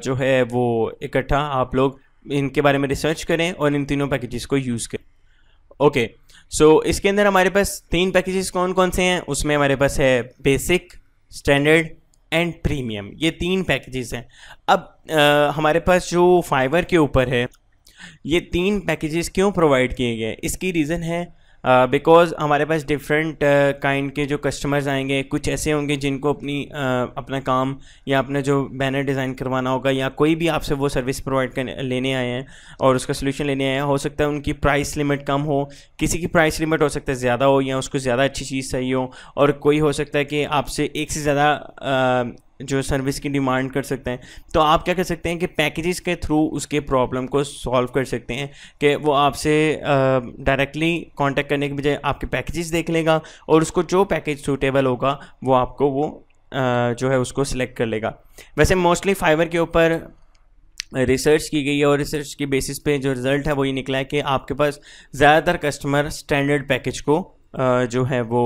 जो है वो इकट्ठा आप लोग इनके बारे में रिसर्च करें और इन तीनों पैकेजेस को यूज़ करें ओके सो so, इसके अंदर हमारे पास तीन पैकेजेस कौन कौन से हैं उसमें हमारे पास है बेसिक स्टैंडर्ड एंड प्रीमियम ये तीन पैकेजेस हैं अब आ, हमारे पास जो फाइवर के ऊपर है ये तीन पैकेजेस क्यों प्रोवाइड किए गए इसकी रीज़न है बिकॉज़ uh, हमारे पास डिफरेंट काइंड uh, के जो कस्टमर्स आएंगे कुछ ऐसे होंगे जिनको अपनी uh, अपना काम या अपना जो बैनर डिज़ाइन करवाना होगा या कोई भी आपसे वो सर्विस प्रोवाइड कर लेने आए हैं और उसका सोल्यूशन लेने आए हैं हो सकता है उनकी प्राइस लिमिट कम हो किसी की प्राइस लिमिट हो सकता है ज़्यादा हो या उसको ज़्यादा अच्छी चीज़ सही हो और कोई हो सकता है कि आपसे एक से ज़्यादा uh, जो सर्विस की डिमांड कर सकते हैं तो आप क्या कर सकते हैं कि पैकेजेस के थ्रू उसके प्रॉब्लम को सॉल्व कर सकते हैं कि वो आपसे डायरेक्टली कांटेक्ट करने के बजाय आपके पैकेजेस देख लेगा और उसको जो पैकेज सूटेबल होगा वो आपको वो आ, जो है उसको सिलेक्ट कर लेगा वैसे मोस्टली फाइबर के ऊपर रिसर्च की गई है और रिसर्च की बेसिस पे जो रिज़ल्ट है वो ये निकला है कि आपके पास ज़्यादातर कस्टमर स्टैंडर्ड पैकेज को जो है वो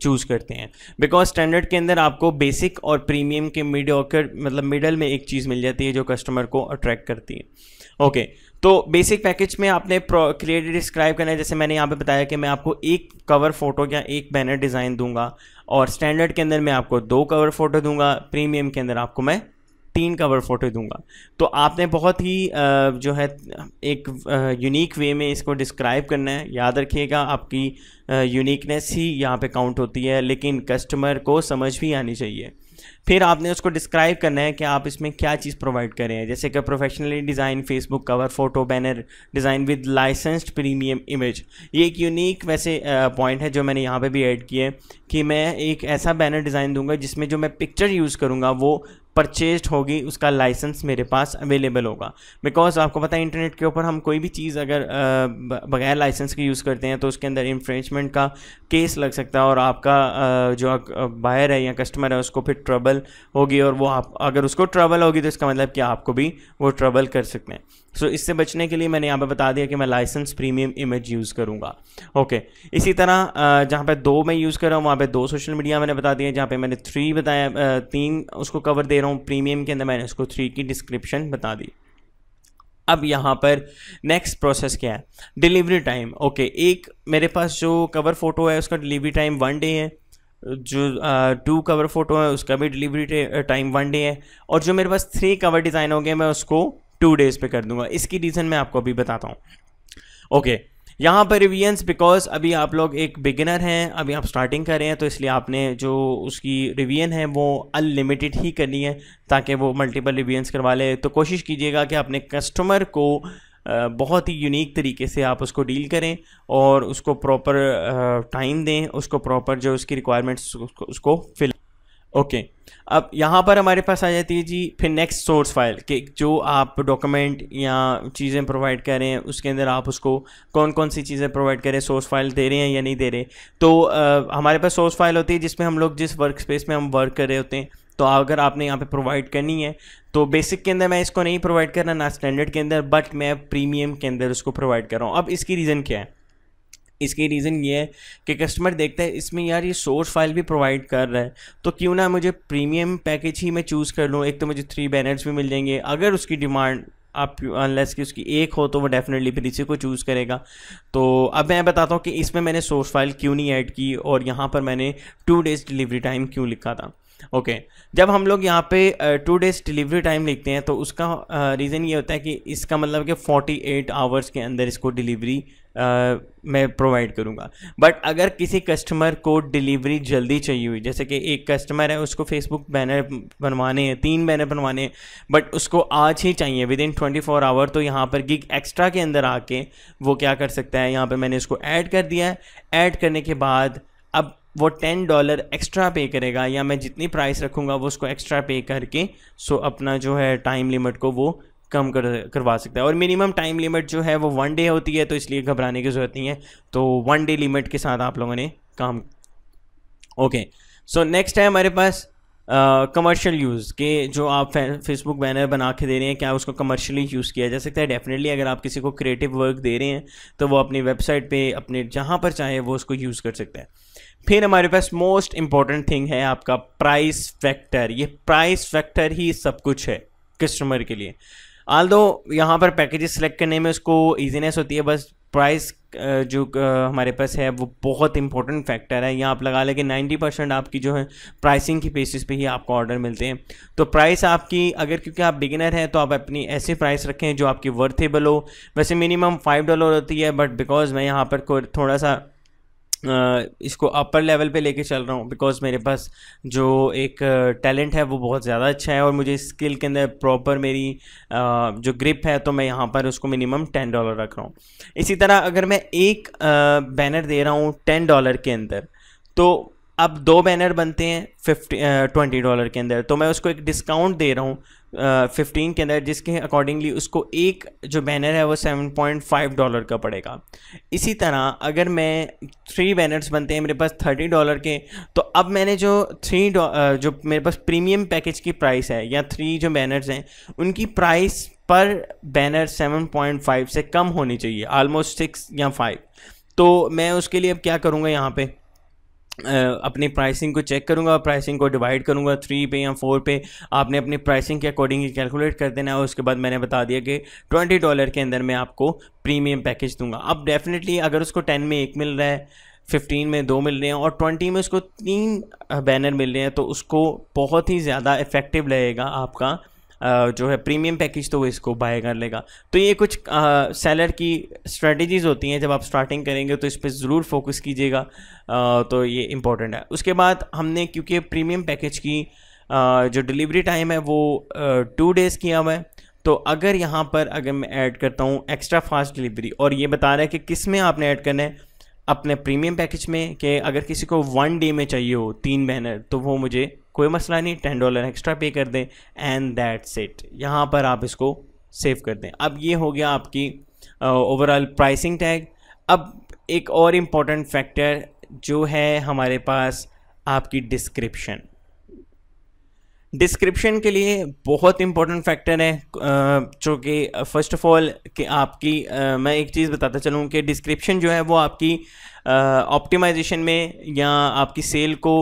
चूज़ करते हैं बिकॉज स्टैंडर्ड के अंदर आपको बेसिक और प्रीमियम के मीडियोकर मतलब मिडल में एक चीज़ मिल जाती है जो कस्टमर को अट्रैक्ट करती है ओके तो बेसिक पैकेज में आपने क्रिएटिव डिस्क्राइब करना है जैसे मैंने यहाँ पे बताया कि मैं आपको एक कवर फोटो या एक बैनर डिज़ाइन दूंगा और स्टैंडर्ड के अंदर मैं आपको दो कवर फोटो दूंगा प्रीमियम के अंदर आपको मैं तीन कवर फ़ोटो दूंगा तो आपने बहुत ही जो है एक यूनिक वे में इसको डिस्क्राइब करना है याद रखिएगा आपकी यूनिकनेस ही यहाँ पे काउंट होती है लेकिन कस्टमर को समझ भी आनी चाहिए फिर आपने उसको डिस्क्राइब करना है कि आप इसमें क्या चीज़ प्रोवाइड कर रहे हैं जैसे कि professionally design Facebook cover photo banner design with licensed premium image ये एक यूनिक वैसे पॉइंट है जो मैंने यहाँ पे भी ऐड किए कि मैं एक ऐसा बैनर डिज़ाइन दूंगा जिसमें जो मैं पिक्चर यूज़ करूँगा वो परचेस्ड होगी उसका लाइसेंस मेरे पास अवेलेबल होगा बिकॉज आपको पता है इंटरनेट के ऊपर हम कोई भी चीज़ अगर बगैर लाइसेंस के यूज़ करते हैं तो उसके अंदर इन्फ्रेंचमेंट का केस लग सकता है और आपका जो बायर है या कस्टमर है उसको फिर ट्रबल होगी और वो आप अगर उसको ट्रबल होगी तो इसका मतलब कि आपको भी वो ट्रबल कर सकते हैं सो इससे बचने के लिए मैंने यहाँ पे बता दिया कि मैं लाइसेंस प्रीमियम इमेज यूज़ करूँगा ओके okay. इसी तरह जहाँ पे दो मैं यूज़ कर रहा हूँ वहाँ पे दो सोशल मीडिया मैंने बता दिया जहाँ पे मैंने थ्री बताया तीन उसको कवर दे रहा हूँ प्रीमियम के अंदर मैंने उसको थ्री की डिस्क्रिप्शन बता दी अब यहाँ पर नेक्स्ट प्रोसेस क्या है डिलीवरी टाइम ओके एक मेरे पास जो कवर फ़ोटो है उसका डिलीवरी टाइम वन डे है जो टू कवर फ़ोटो है उसका भी डिलीवरी टाइम वन डे है और जो मेरे पास थ्री कवर डिज़ाइन हो गए मैं उसको टू डेज पे कर दूंगा इसकी रीज़न मैं आपको अभी बताता हूँ ओके okay. यहाँ पर रिविजन्स बिकॉज अभी आप लोग एक बिगिनर हैं अभी आप स्टार्टिंग कर रहे हैं तो इसलिए आपने जो उसकी रिवियन है वो अनलिमिटेड ही करनी है ताकि वो मल्टीपल रिवीजन्स करवा ले तो कोशिश कीजिएगा कि अपने कस्टमर को बहुत ही यूनिक तरीके से आप उसको डील करें और उसको प्रॉपर टाइम दें उसको प्रॉपर जो उसकी रिक्वायरमेंट्स उसको, उसको फिल ओके okay. अब यहाँ पर हमारे पास आ जाती है जी फिर नेक्स्ट सोर्स फाइल कि जो आप डॉक्यूमेंट या चीज़ें प्रोवाइड कर रहे हैं उसके अंदर आप उसको कौन कौन सी चीज़ें प्रोवाइड कर रहे हैं सोर्स फाइल दे रहे हैं या नहीं दे रहे तो आ, हमारे पास सोर्स फाइल होती है जिसमें हम लोग जिस वर्क स्पेस में हम वर्क कर रहे होते हैं तो अगर आपने यहाँ पर प्रोवाइड करनी है तो बेसिक के अंदर मैं इसको नहीं प्रोवाइड कर रहा ना स्टैंडर्ड के अंदर बट मैं प्रीमियम के अंदर उसको प्रोवाइड कर रहा हूँ अब इसकी रीज़न क्या है इसकी रीज़न ये है कि कस्टमर देखते हैं इसमें यार ये सोर्स फाइल भी प्रोवाइड कर रहा है तो क्यों ना मुझे प्रीमियम पैकेज ही मैं चूज़ कर लूँ एक तो मुझे थ्री बैनर्स भी मिल जाएंगे अगर उसकी डिमांड आप अनलेस कि उसकी एक हो तो वो डेफिनेटली फिर इसी को चूज़ करेगा तो अब मैं बताता हूँ कि इसमें मैंने सोर्स फाइल क्यों नहीं ऐड की और यहाँ पर मैंने टू डेज़ डिलीवरी टाइम क्यों लिखा था ओके okay. जब हम लोग यहाँ पे टू डेज डिलीवरी टाइम लिखते हैं तो उसका रीज़न ये होता है कि इसका मतलब कि 48 आवर्स के अंदर इसको डिलीवरी मैं प्रोवाइड करूँगा बट अगर किसी कस्टमर को डिलीवरी जल्दी चाहिए हुई जैसे कि एक कस्टमर है उसको फेसबुक बैनर बनवाने हैं तीन बैनर बनवाने हैं बट उसको आज ही चाहिए within twenty four hour तो यहाँ पर गिग एक्स्ट्रा के अंदर आके वो क्या कर सकता है यहाँ पर मैंने इसको ऐड कर दिया है ऐड करने के बाद अब वो टेन डॉलर एक्स्ट्रा पे करेगा या मैं जितनी प्राइस रखूँगा वो उसको एक्स्ट्रा पे करके सो अपना जो है टाइम लिमिट को वो कम कर करवा सकता है और मिनिमम टाइम लिमिट जो है वो वन डे होती है तो इसलिए घबराने की ज़रूरत नहीं है तो वन डे लिमिट के साथ आप लोगों ने काम ओके सो नेक्स्ट है हमारे पास कमर्शियल यूज़ के जो आप फेसबुक बैनर बना के दे रहे हैं क्या उसको कमर्शियली यूज़ किया जा सकता है डेफिनेटली अगर आप किसी को क्रिएटिव वर्क दे रहे हैं तो वो अपनी वेबसाइट पे अपने जहाँ पर चाहे वो उसको यूज़ कर सकता है फिर हमारे पास मोस्ट इंपॉर्टेंट थिंग है आपका प्राइस फैक्टर ये प्राइस फैक्टर ही सब कुछ है कस्टमर के लिए आल दो यहाँ पर पैकेजेस सेलेक्ट करने में उसको ईजीनेस होती है बस प्राइस जो हमारे पास है वो बहुत इंपॉर्टेंट फैक्टर है यहाँ आप लगा लें कि परसेंट आपकी जो है प्राइसिंग की बेसिस पे ही आपको ऑर्डर मिलते हैं तो प्राइस आपकी अगर क्योंकि आप बिगिनर हैं तो आप अपनी ऐसी प्राइस रखें जो आपकी वर्थेबल हो वैसे मिनिमम फाइव डॉलर होती है बट बिकॉज मैं यहाँ पर थोड़ा सा इसको अपर लेवल पे लेके चल रहा हूँ बिकॉज मेरे पास जो एक टैलेंट है वो बहुत ज़्यादा अच्छा है और मुझे स्किल के अंदर प्रॉपर मेरी जो ग्रिप है तो मैं यहाँ पर उसको मिनिमम टेन डॉलर रख रहा हूँ इसी तरह अगर मैं एक बैनर दे रहा हूँ टेन डॉलर के अंदर तो अब दो बैनर बनते हैं फिफ्टी ट्वेंटी डॉलर के अंदर तो मैं उसको एक डिस्काउंट दे रहा हूँ फिफ्टीन के अंदर जिसके अकॉर्डिंगली उसको एक जो बैनर है वो सेवन पॉइंट फाइव डॉलर का पड़ेगा इसी तरह अगर मैं थ्री बैनर्स बनते हैं मेरे पास थर्टी डॉलर के तो अब मैंने जो थ्री जो मेरे पास प्रीमियम पैकेज की प्राइस है या थ्री जो बैनर्स हैं उनकी प्राइस पर बैनर सेवन पॉइंट फाइव से कम होनी चाहिए ऑलमोस्ट सिक्स या फाइव तो मैं उसके लिए अब क्या करूँगा यहाँ पर अपनी प्राइसिंग को चेक करूंगा प्राइसिंग को डिवाइड करूंगा थ्री पे या फोर पे आपने अपनी प्राइसिंग के अकॉर्डिंग ही कैलकुलेट कर देना है उसके बाद मैंने बता दिया कि ट्वेंटी डॉलर के अंदर मैं आपको प्रीमियम पैकेज दूंगा अब डेफिनेटली अगर उसको टेन में एक मिल रहा है फिफ्टीन में दो मिल रहे हैं और ट्वेंटी में उसको तीन बैनर मिल रहे हैं तो उसको बहुत ही ज़्यादा इफ़ेक्टिव रहेगा आपका जो है प्रीमियम पैकेज तो वो इसको बाय कर लेगा तो ये कुछ सेलर की स्ट्रेटजीज़ होती हैं जब आप स्टार्टिंग करेंगे तो इस पर ज़रूर फोकस कीजिएगा तो ये इंपॉर्टेंट है उसके बाद हमने क्योंकि प्रीमियम पैकेज की जो डिलीवरी टाइम है वो टू डेज़ किया हुआ है तो अगर यहाँ पर अगर मैं ऐड करता हूँ एक्स्ट्रा फास्ट डिलीवरी और ये बता रहा है कि किस में आपने ऐड करना है अपने प्रीमियम पैकेज में कि अगर किसी को वन डे में चाहिए हो तीन बैनर तो वो मुझे कोई मसला नहीं टेन डॉलर एक्स्ट्रा पे कर दें एंड दैट्स इट यहाँ पर आप इसको सेव कर दें अब ये हो गया आपकी ओवरऑल प्राइसिंग टैग अब एक और इम्पॉर्टेंट फैक्टर जो है हमारे पास आपकी डिस्क्रिप्शन डिस्क्रिप्शन के लिए बहुत इंपॉर्टेंट फैक्टर है जो कि फ़र्स्ट ऑफ ऑल कि आपकी आ, मैं एक चीज़ बताता चलूँ कि डिस्क्रिप्शन जो है वो आपकी ऑप्टिमाइजेशन में या आपकी सेल को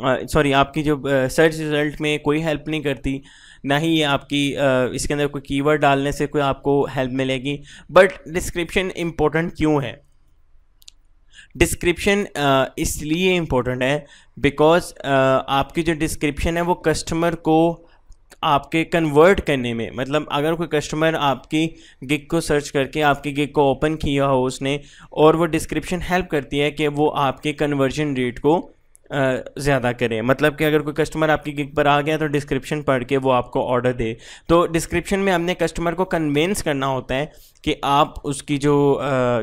सॉरी आपकी जो सर्च रिज़ल्ट में कोई हेल्प नहीं करती ना ही आपकी uh, इसके अंदर कोई कीवर्ड डालने से कोई आपको हेल्प मिलेगी बट डिस्क्रिप्शन इम्पोर्टेंट क्यों है डिस्क्रिप्शन uh, इसलिए इम्पोर्टेंट है बिकॉज uh, आपकी जो डिस्क्रिप्शन है वो कस्टमर को आपके कन्वर्ट करने में मतलब अगर कोई कस्टमर आपकी गिग को सर्च करके आपकी गिग को ओपन किया हो उसने और वो डिस्क्रिप्शन हेल्प करती है कि वो आपके कन्वर्जन रेट को ज़्यादा करें मतलब कि अगर कोई कस्टमर आपकी गिग पर आ गया तो डिस्क्रिप्शन पढ़ के वो आपको ऑर्डर दे तो डिस्क्रिप्शन में हमने कस्टमर को कन्वेंस करना होता है कि आप उसकी जो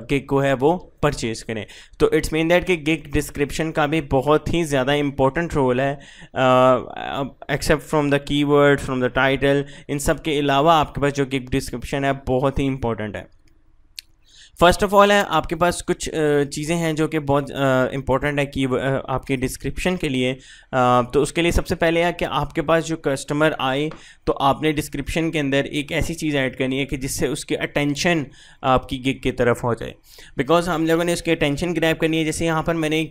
गिग को है वो परचेज़ करें तो इट्स मीन दैट कि गिग डिस्क्रिप्शन का भी बहुत ही ज़्यादा इम्पोर्टेंट रोल है except from the keyword from the title इन सब के अलावा आपके पास जो गिग डिस्क्रिप्शन है बहुत ही इंपॉर्टेंट है फर्स्ट ऑफ ऑल है आपके पास कुछ चीज़ें हैं जो कि बहुत इंपॉर्टेंट है कि आपके डिस्क्रिप्शन के लिए तो उसके लिए सबसे पहले है कि आपके पास जो कस्टमर आए तो आपने डिस्क्रिप्शन के अंदर एक ऐसी चीज़ ऐड करनी है कि जिससे उसकी अटेंशन आपकी गिग की तरफ हो जाए बिकॉज हम लोगों ने उसकी अटेंशन ग्रैप करनी है जैसे यहाँ पर मैंने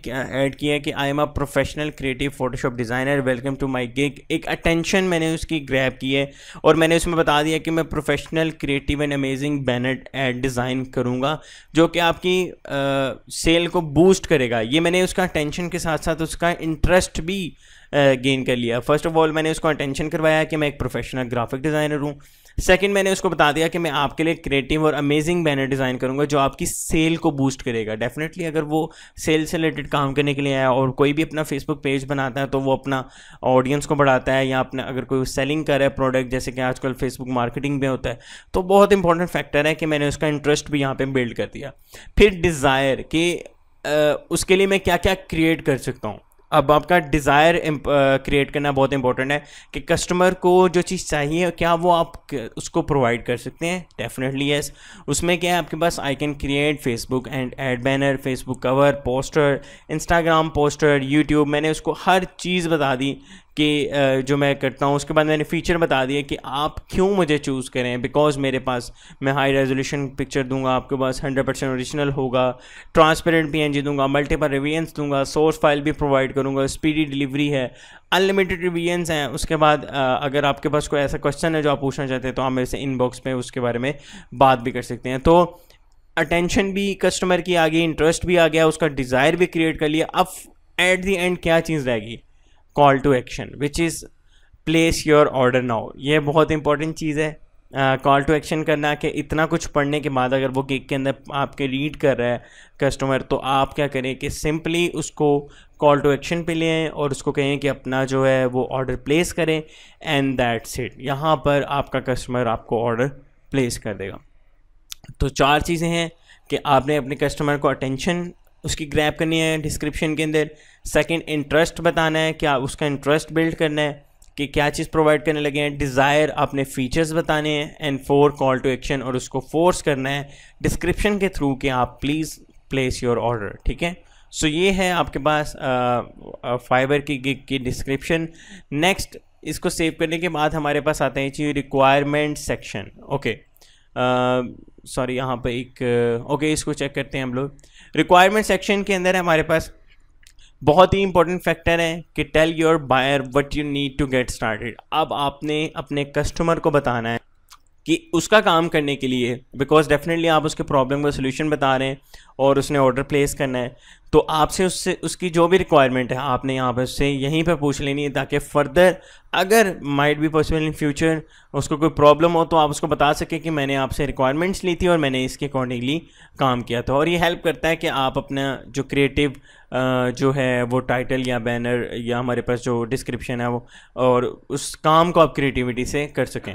ऐड किया है कि I am a professional creative Photoshop designer welcome to my gig एक अटेंशन मैंने उसकी ग्रैप की है और मैंने उसमें बता दिया कि मैं professional creative and amazing banner ad design करूँगा जो कि आपकी आ, सेल को बूस्ट करेगा ये मैंने उसका अटेंशन के साथ साथ उसका इंटरेस्ट भी गेन कर लिया फर्स्ट ऑफ ऑल मैंने उसको अटेंशन करवाया कि मैं एक प्रोफेशनल ग्राफिक डिज़ाइनर हूँ सेकंड मैंने उसको बता दिया कि मैं आपके लिए क्रिएटिव और अमेजिंग बैनर डिज़ाइन करूँगा जो आपकी सेल को बूस्ट करेगा डेफिनेटली अगर वो सेल से रिलेटेड काम करने के लिए आया और कोई भी अपना फेसबुक पेज बनाता है तो वो अपना ऑडियंस को बढ़ाता है या अपना अगर कोई सेलिंग कर रहा है प्रोडक्ट जैसे कि आजकल फेसबुक मार्केटिंग में होता है तो बहुत इंपॉर्टेंट फैक्टर है कि मैंने उसका इंटरेस्ट भी यहाँ पर बिल्ड कर दिया फिर डिज़ायर कि उसके लिए मैं क्या क्या क्रिएट कर सकता हूँ अब आपका डिज़ायर क्रिएट करना बहुत इंपॉर्टेंट है कि कस्टमर को जो चीज़ चाहिए क्या वो आप उसको प्रोवाइड कर सकते हैं डेफिनेटली यस उसमें क्या है आपके पास I can create Facebook and ad banner Facebook cover poster Instagram poster YouTube मैंने उसको हर चीज़ बता दी कि जो मैं करता हूँ उसके बाद मैंने फ़ीचर बता दिया कि आप क्यों मुझे चूज़ करें बिकॉज मेरे पास मैं हाई रेजोल्यूशन पिक्चर दूंगा आपके पास 100 परसेंट औरिजिनल होगा ट्रांसपेरेंट पी दूंगा मल्टीपल रिवियंस दूंगा सोर्स फाइल भी प्रोवाइड करूँगा स्पीडी डिलीवरी है अनलिमिटेड रिवियंस हैं उसके बाद अगर आपके पास कोई ऐसा क्वेश्चन है जो आप पूछना चाहते हैं तो आप मेरे से इनबॉक्स में उसके बारे में बात भी कर सकते हैं तो अटेंशन भी कस्टमर की आ गई इंटरेस्ट भी आ गया उसका डिज़ायर भी क्रिएट कर लिया अब एट दी एंड क्या चीज़ रहेगी call to action which is place your order now ये बहुत इंपॉर्टेंट चीज़ है कॉल टू एक्शन करना कि इतना कुछ पढ़ने के बाद अगर वो केक के अंदर आपके रीड कर रहा है कस्टमर तो आप क्या करें कि सिंपली उसको कॉल टू एक्शन पे लें और उसको कहें कि अपना जो है वो ऑर्डर प्लेस करें एंड दैट्स इट यहाँ पर आपका कस्टमर आपको ऑर्डर प्लेस कर देगा तो चार चीज़ें हैं कि आपने अपने कस्टमर को अटेंशन उसकी ग्रैप करनी है डिस्क्रिप्शन के अंदर सेकंड इंटरेस्ट बताना है क्या उसका इंटरेस्ट बिल्ड करना है कि क्या चीज़ प्रोवाइड करने लगे हैं डिज़ायर अपने फीचर्स बताने हैं and for call to action और उसको फोर्स करना है डिस्क्रिप्शन के थ्रू कि आप प्लीज़ प्लेस योर ऑर्डर ठीक है सो so, ये है आपके पास फाइबर की गिग की डिस्क्रिप्शन नेक्स्ट इसको सेव करने के बाद हमारे पास आते हैं जी रिक्वायरमेंट सेक्शन ओके सॉरी यहाँ पर एक ओके okay, इसको चेक करते हैं हम लोग रिक्वायरमेंट सेक्शन के अंदर हमारे पास बहुत ही इंपॉर्टेंट फैक्टर है कि tell your buyer what you need to get started अब आपने अपने कस्टमर को बताना है कि उसका काम करने के लिए बिकॉज डेफिनेटली आप उसके प्रॉब्लम का सोल्यूशन बता रहे हैं और उसने ऑर्डर प्लेस करना है तो आपसे उससे उसकी जो भी रिक्वायरमेंट है आपने यहाँ पर उससे यहीं पर पूछ लेनी है ताकि फर्दर अगर might be possible in future उसको कोई प्रॉब्लम हो तो आप उसको बता सकें कि मैंने आपसे रिक्वायरमेंट्स ली थी और मैंने इसके अकॉर्डिंगली काम किया था और ये हेल्प करता है कि आप अपना जो क्रिएटिव जो है वो टाइटल या बैनर या हमारे पास जो डिस्क्रिप्शन है वो और उस काम को आप क्रिएटिविटी से कर सकें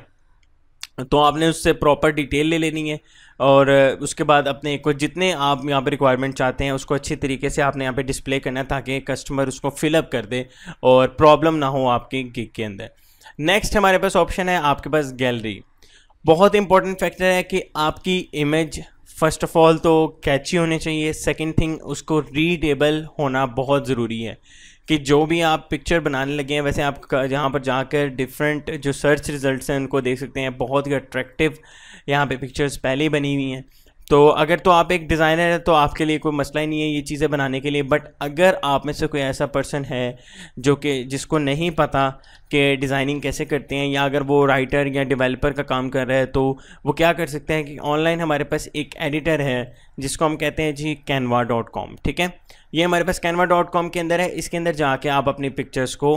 तो आपने उससे प्रॉपर डिटेल ले लेनी है और उसके बाद अपने को जितने आप यहाँ पे रिक्वायरमेंट चाहते हैं उसको अच्छे तरीके से आपने यहाँ पे डिस्प्ले करना है ताकि कस्टमर उसको फिलअप कर दे और प्रॉब्लम ना हो आपके गिग के अंदर नेक्स्ट हमारे पास ऑप्शन है आपके पास गैलरी बहुत इंपॉर्टेंट फैक्टर है कि आपकी इमेज फर्स्ट ऑफ ऑल तो कैची होनी चाहिए सेकेंड थिंग उसको रीडेबल होना बहुत ज़रूरी है कि जो भी आप पिक्चर बनाने लगे हैं वैसे आप जहाँ पर जाकर डिफरेंट जो सर्च रिज़ल्ट हैं उनको देख सकते हैं बहुत ही अट्रैक्टिव यहाँ पे पिक्चर्स पहले ही बनी हुई हैं तो अगर तो आप एक डिज़ाइनर हैं तो आपके लिए कोई मसला ही नहीं है ये चीज़ें बनाने के लिए बट अगर आप में से कोई ऐसा पर्सन है जो कि जिसको नहीं पता कि डिज़ाइनिंग कैसे करते हैं या अगर वो राइटर या डेवलपर का काम कर रहा है तो वो क्या कर सकते हैं कि ऑनलाइन हमारे पास एक एडिटर है जिसको हम कहते हैं जी कैनवा ठीक है ये हमारे पास कैनवा डॉट कॉम के अंदर है इसके अंदर जाके आप अपनी पिक्चर्स को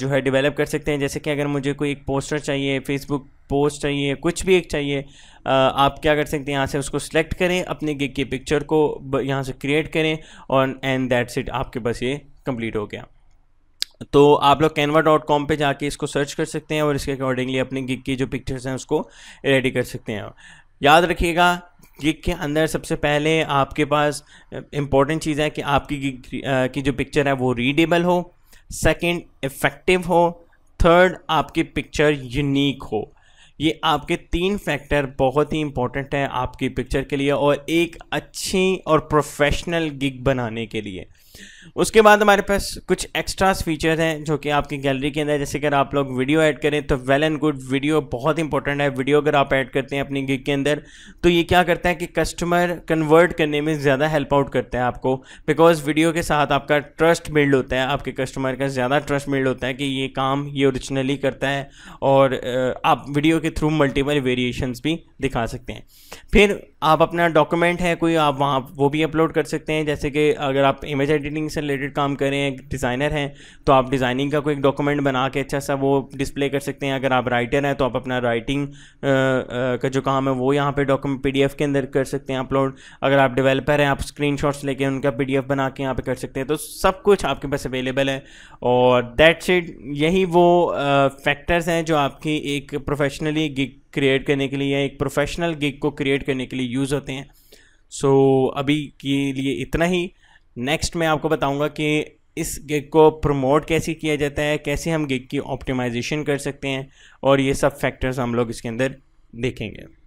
जो है डेवलप कर सकते हैं जैसे कि अगर मुझे कोई एक पोस्टर चाहिए फेसबुक पोस्ट चाहिए कुछ भी एक चाहिए आप क्या कर सकते हैं यहाँ से उसको सिलेक्ट करें अपने गिग की पिक्चर को यहाँ से क्रिएट करें और एंड दैट्स इट आपके पास ये कंप्लीट हो गया तो आप लोग कैनवा डॉट कॉम पर जाके इसको सर्च कर सकते हैं और इसके अकॉर्डिंगली अपने गिग की जो पिक्चर्स हैं उसको रेडी कर सकते हैं याद रखिएगा गिग के अंदर सबसे पहले आपके पास इम्पॉर्टेंट चीज़ है कि आपकी गिग की जो पिक्चर है वो रीडेबल हो सेकंड इफ़ेक्टिव हो थर्ड आपकी पिक्चर यूनिक हो ये आपके तीन फैक्टर बहुत ही इम्पॉर्टेंट हैं आपकी पिक्चर के लिए और एक अच्छी और प्रोफेशनल गिग बनाने के लिए उसके बाद हमारे पास कुछ एक्स्ट्रा फीचर हैं जो कि आपकी गैलरी के अंदर जैसे अगर आप लोग वीडियो ऐड करें तो वेल एंड गुड वीडियो बहुत इंपॉर्टेंट है वीडियो अगर आप ऐड करते हैं अपनी गिग के अंदर तो ये क्या करता है कि कस्टमर कन्वर्ट करने में ज़्यादा हेल्प आउट करता है आपको बिकॉज वीडियो के साथ आपका ट्रस्ट बिल्ड होता है आपके कस्टमर का ज़्यादा ट्रस्ट बिल्ड होता है कि ये काम ये ओरिजिनली करता है और आप वीडियो के थ्रू मल्टीपल वेरिएशंस भी दिखा सकते हैं फिर आप अपना डॉक्यूमेंट है कोई आप वहाँ वो भी अपलोड कर सकते हैं जैसे कि अगर आप इमेज एडिटिंग से रिलेटेड काम कर रहे हैं डिज़ाइनर हैं तो आप डिज़ाइनिंग का कोई डॉक्यूमेंट बना के अच्छा सा वो डिस्प्ले कर सकते हैं अगर आप राइटर हैं तो आप अपना राइटिंग का जो काम है वो यहाँ पे डॉक्यूमेंट पीडीएफ के अंदर कर सकते हैं अपलोड अगर आप डिवेलपर हैं आप स्क्रीन लेके उनका पी बना के यहाँ पर कर सकते हैं तो सब कुछ आपके पास अवेलेबल है और दैट इट यही वो फैक्टर्स हैं जो आपकी एक प्रोफेशनली गिग क्रिएट करने के लिए या एक प्रोफेशनल गिग को क्रिएट करने के लिए यूज़ होते हैं सो so, अभी के लिए इतना ही नेक्स्ट मैं आपको बताऊंगा कि इस गिग को प्रमोट कैसे किया जाता है कैसे हम गिग की ऑप्टिमाइजेशन कर सकते हैं और ये सब फैक्टर्स हम लोग इसके अंदर देखेंगे